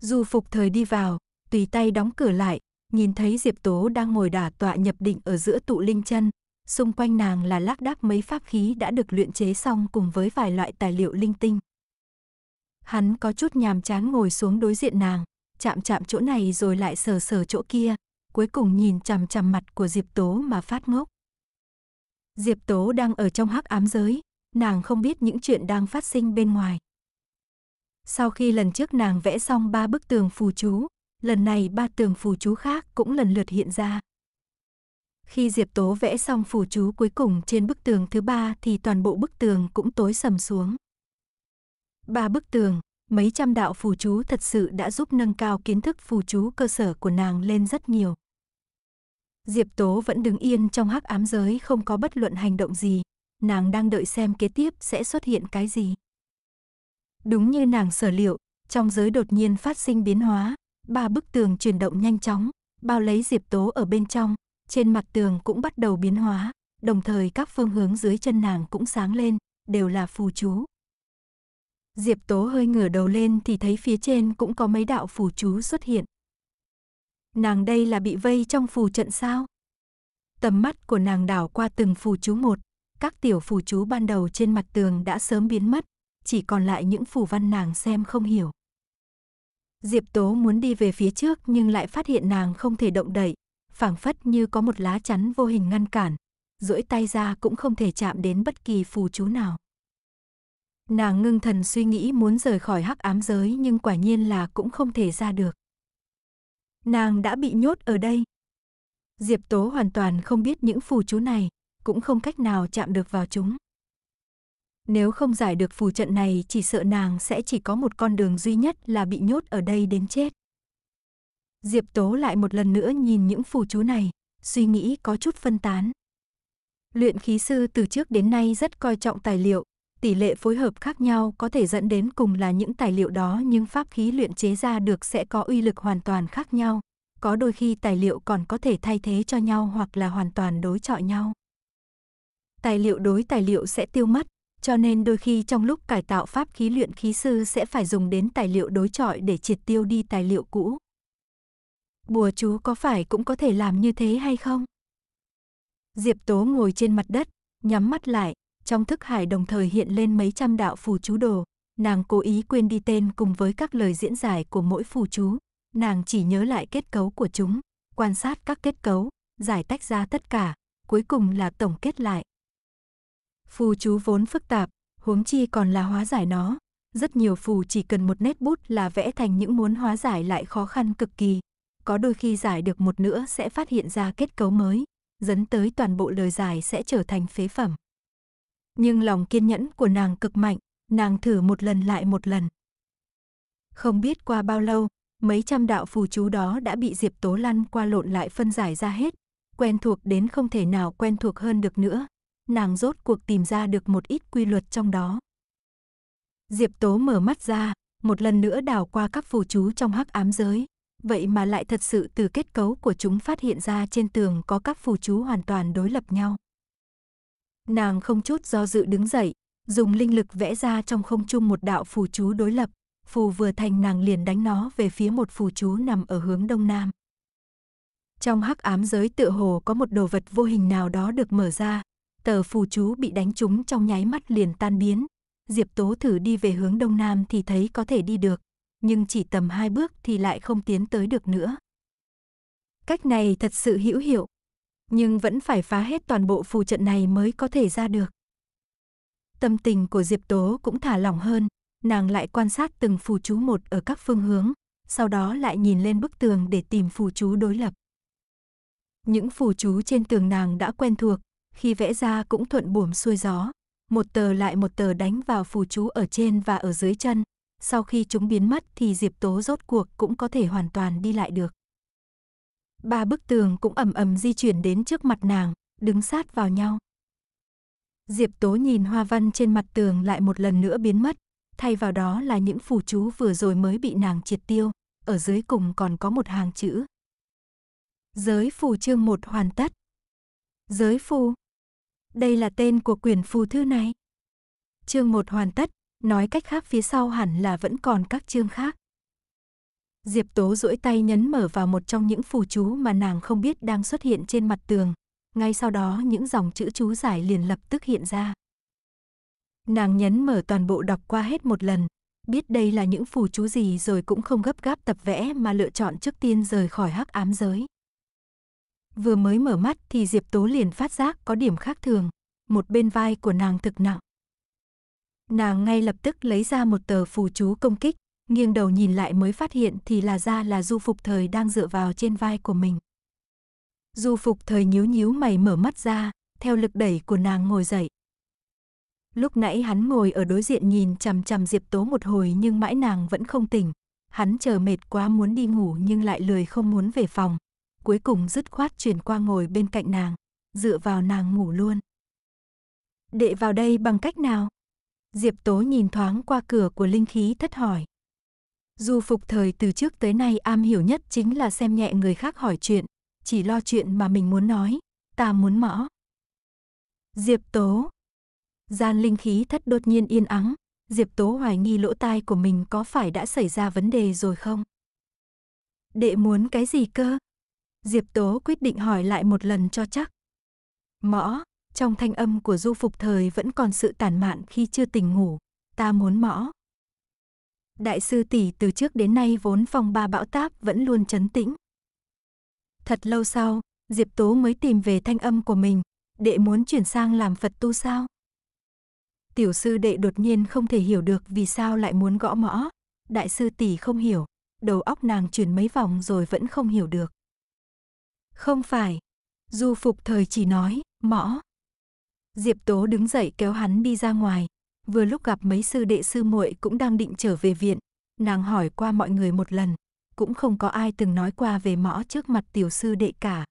Dù phục thời đi vào, tùy tay đóng cửa lại, nhìn thấy Diệp Tố đang ngồi đả tọa nhập định ở giữa tụ linh chân, xung quanh nàng là lác đác mấy pháp khí đã được luyện chế xong cùng với vài loại tài liệu linh tinh. Hắn có chút nhàm chán ngồi xuống đối diện nàng, chạm chạm chỗ này rồi lại sờ sờ chỗ kia, cuối cùng nhìn chằm chằm mặt của Diệp Tố mà phát ngốc. Diệp Tố đang ở trong hắc ám giới, nàng không biết những chuyện đang phát sinh bên ngoài. Sau khi lần trước nàng vẽ xong ba bức tường phù chú, lần này ba tường phù chú khác cũng lần lượt hiện ra. Khi Diệp Tố vẽ xong phù chú cuối cùng trên bức tường thứ ba thì toàn bộ bức tường cũng tối sầm xuống. Ba bức tường, mấy trăm đạo phù chú thật sự đã giúp nâng cao kiến thức phù chú cơ sở của nàng lên rất nhiều. Diệp Tố vẫn đứng yên trong hắc ám giới không có bất luận hành động gì, nàng đang đợi xem kế tiếp sẽ xuất hiện cái gì. Đúng như nàng sở liệu, trong giới đột nhiên phát sinh biến hóa, ba bức tường chuyển động nhanh chóng, bao lấy Diệp Tố ở bên trong, trên mặt tường cũng bắt đầu biến hóa, đồng thời các phương hướng dưới chân nàng cũng sáng lên, đều là phù chú. Diệp Tố hơi ngửa đầu lên thì thấy phía trên cũng có mấy đạo phù chú xuất hiện, Nàng đây là bị vây trong phù trận sao? Tầm mắt của nàng đảo qua từng phù chú một, các tiểu phù chú ban đầu trên mặt tường đã sớm biến mất, chỉ còn lại những phù văn nàng xem không hiểu. Diệp Tố muốn đi về phía trước nhưng lại phát hiện nàng không thể động đậy, phảng phất như có một lá chắn vô hình ngăn cản, duỗi tay ra cũng không thể chạm đến bất kỳ phù chú nào. Nàng ngưng thần suy nghĩ muốn rời khỏi hắc ám giới nhưng quả nhiên là cũng không thể ra được nàng đã bị nhốt ở đây. Diệp Tố hoàn toàn không biết những phù chú này, cũng không cách nào chạm được vào chúng. Nếu không giải được phù trận này chỉ sợ nàng sẽ chỉ có một con đường duy nhất là bị nhốt ở đây đến chết. Diệp Tố lại một lần nữa nhìn những phù chú này, suy nghĩ có chút phân tán. Luyện khí sư từ trước đến nay rất coi trọng tài liệu, tỷ lệ phối hợp khác nhau có thể dẫn đến cùng là những tài liệu đó nhưng pháp khí luyện chế ra được sẽ có uy lực hoàn toàn khác nhau. Có đôi khi tài liệu còn có thể thay thế cho nhau hoặc là hoàn toàn đối chọi nhau. Tài liệu đối tài liệu sẽ tiêu mất, cho nên đôi khi trong lúc cải tạo pháp khí luyện khí sư sẽ phải dùng đến tài liệu đối chọi để triệt tiêu đi tài liệu cũ. Bùa chú có phải cũng có thể làm như thế hay không? Diệp Tố ngồi trên mặt đất, nhắm mắt lại, trong thức hải đồng thời hiện lên mấy trăm đạo phù chú đồ, nàng cố ý quên đi tên cùng với các lời diễn giải của mỗi phù chú, nàng chỉ nhớ lại kết cấu của chúng, quan sát các kết cấu, giải tách ra tất cả, cuối cùng là tổng kết lại. Phù chú vốn phức tạp, huống chi còn là hóa giải nó, rất nhiều phù chỉ cần một nét bút là vẽ thành những muốn hóa giải lại khó khăn cực kỳ, có đôi khi giải được một nữa sẽ phát hiện ra kết cấu mới, dẫn tới toàn bộ lời giải sẽ trở thành phế phẩm nhưng lòng kiên nhẫn của nàng cực mạnh, nàng thử một lần lại một lần. Không biết qua bao lâu, mấy trăm đạo phù chú đó đã bị Diệp Tố Lăn qua lộn lại phân giải ra hết, quen thuộc đến không thể nào quen thuộc hơn được nữa. Nàng rốt cuộc tìm ra được một ít quy luật trong đó. Diệp Tố mở mắt ra, một lần nữa đảo qua các phù chú trong hắc ám giới, vậy mà lại thật sự từ kết cấu của chúng phát hiện ra trên tường có các phù chú hoàn toàn đối lập nhau. Nàng không chút do dự đứng dậy, dùng linh lực vẽ ra trong không trung một đạo phù chú đối lập, phù vừa thành nàng liền đánh nó về phía một phù chú nằm ở hướng đông nam. Trong hắc ám giới tựa hồ có một đồ vật vô hình nào đó được mở ra, tờ phù chú bị đánh trúng trong nháy mắt liền tan biến. Diệp Tố thử đi về hướng đông nam thì thấy có thể đi được, nhưng chỉ tầm hai bước thì lại không tiến tới được nữa. Cách này thật sự hữu hiệu, nhưng vẫn phải phá hết toàn bộ phù trận này mới có thể ra được. Tâm tình của Diệp Tố cũng thả lỏng hơn, nàng lại quan sát từng phù chú một ở các phương hướng, sau đó lại nhìn lên bức tường để tìm phù chú đối lập. Những phù chú trên tường nàng đã quen thuộc, khi vẽ ra cũng thuận buồm xuôi gió, một tờ lại một tờ đánh vào phù chú ở trên và ở dưới chân, sau khi chúng biến mất thì Diệp Tố rốt cuộc cũng có thể hoàn toàn đi lại được. Ba bức tường cũng ầm ầm di chuyển đến trước mặt nàng, đứng sát vào nhau. Diệp Tố nhìn hoa văn trên mặt tường lại một lần nữa biến mất, thay vào đó là những phù chú vừa rồi mới bị nàng triệt tiêu, ở dưới cùng còn có một hàng chữ. Giới phù chương một hoàn tất. Giới phù. Đây là tên của quyển phù thư này. Chương một hoàn tất, nói cách khác phía sau hẳn là vẫn còn các chương khác. Diệp Tố duỗi tay nhấn mở vào một trong những phù chú mà nàng không biết đang xuất hiện trên mặt tường. Ngay sau đó những dòng chữ chú giải liền lập tức hiện ra. Nàng nhấn mở toàn bộ đọc qua hết một lần, biết đây là những phù chú gì rồi cũng không gấp gáp tập vẽ mà lựa chọn trước tiên rời khỏi hắc ám giới. Vừa mới mở mắt thì Diệp Tố liền phát giác có điểm khác thường, một bên vai của nàng thực nặng. Nàng ngay lập tức lấy ra một tờ phù chú công kích, nghiêng đầu nhìn lại mới phát hiện thì là ra là du phục thời đang dựa vào trên vai của mình. Du phục thời nhíu nhíu mày mở mắt ra, theo lực đẩy của nàng ngồi dậy. Lúc nãy hắn ngồi ở đối diện nhìn chằm chằm Diệp Tố một hồi nhưng mãi nàng vẫn không tỉnh. Hắn chờ mệt quá muốn đi ngủ nhưng lại lười không muốn về phòng. Cuối cùng dứt khoát chuyển qua ngồi bên cạnh nàng, dựa vào nàng ngủ luôn. Đệ vào đây bằng cách nào? Diệp Tố nhìn thoáng qua cửa của linh khí thất hỏi. Du phục thời từ trước tới nay am hiểu nhất chính là xem nhẹ người khác hỏi chuyện, chỉ lo chuyện mà mình muốn nói, ta muốn mõ. Diệp Tố Gian linh khí thất đột nhiên yên ắng, Diệp Tố hoài nghi lỗ tai của mình có phải đã xảy ra vấn đề rồi không? Đệ muốn cái gì cơ? Diệp Tố quyết định hỏi lại một lần cho chắc. Mõ, trong thanh âm của du phục thời vẫn còn sự tàn mạn khi chưa tỉnh ngủ, ta muốn mõ. Đại sư tỷ từ trước đến nay vốn phòng ba bão táp vẫn luôn chấn tĩnh. Thật lâu sau, Diệp Tố mới tìm về thanh âm của mình, đệ muốn chuyển sang làm Phật tu sao? Tiểu sư đệ đột nhiên không thể hiểu được vì sao lại muốn gõ mõ, đại sư tỷ không hiểu, đầu óc nàng chuyển mấy vòng rồi vẫn không hiểu được. Không phải, du phục thời chỉ nói, mõ. Diệp Tố đứng dậy kéo hắn đi ra ngoài, vừa lúc gặp mấy sư đệ sư muội cũng đang định trở về viện, nàng hỏi qua mọi người một lần, cũng không có ai từng nói qua về mõ trước mặt tiểu sư đệ cả.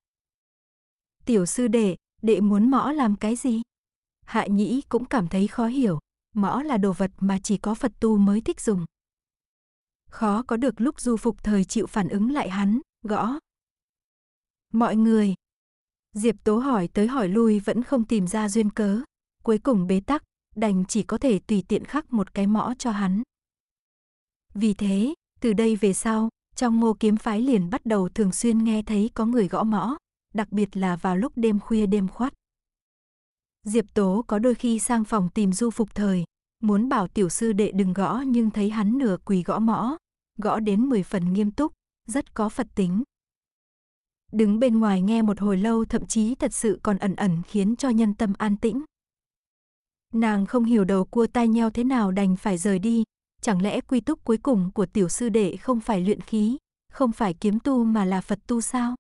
Tiểu sư đệ, đệ muốn mõ làm cái gì? Hạ nhĩ cũng cảm thấy khó hiểu, mõ là đồ vật mà chỉ có Phật tu mới thích dùng. Khó có được lúc du phục thời chịu phản ứng lại hắn, gõ. Mọi người. Diệp Tố hỏi tới hỏi lui vẫn không tìm ra duyên cớ, cuối cùng bế tắc, đành chỉ có thể tùy tiện khắc một cái mõ cho hắn. Vì thế, từ đây về sau, trong ngô kiếm phái liền bắt đầu thường xuyên nghe thấy có người gõ mõ, đặc biệt là vào lúc đêm khuya đêm khoắt. Diệp Tố có đôi khi sang phòng tìm du phục thời, muốn bảo tiểu sư đệ đừng gõ nhưng thấy hắn nửa quỳ gõ mõ, gõ đến 10 phần nghiêm túc, rất có Phật tính. Đứng bên ngoài nghe một hồi lâu thậm chí thật sự còn ẩn ẩn khiến cho nhân tâm an tĩnh. Nàng không hiểu đầu cua tai nheo thế nào đành phải rời đi, chẳng lẽ quy túc cuối cùng của tiểu sư đệ không phải luyện khí, không phải kiếm tu mà là Phật tu sao?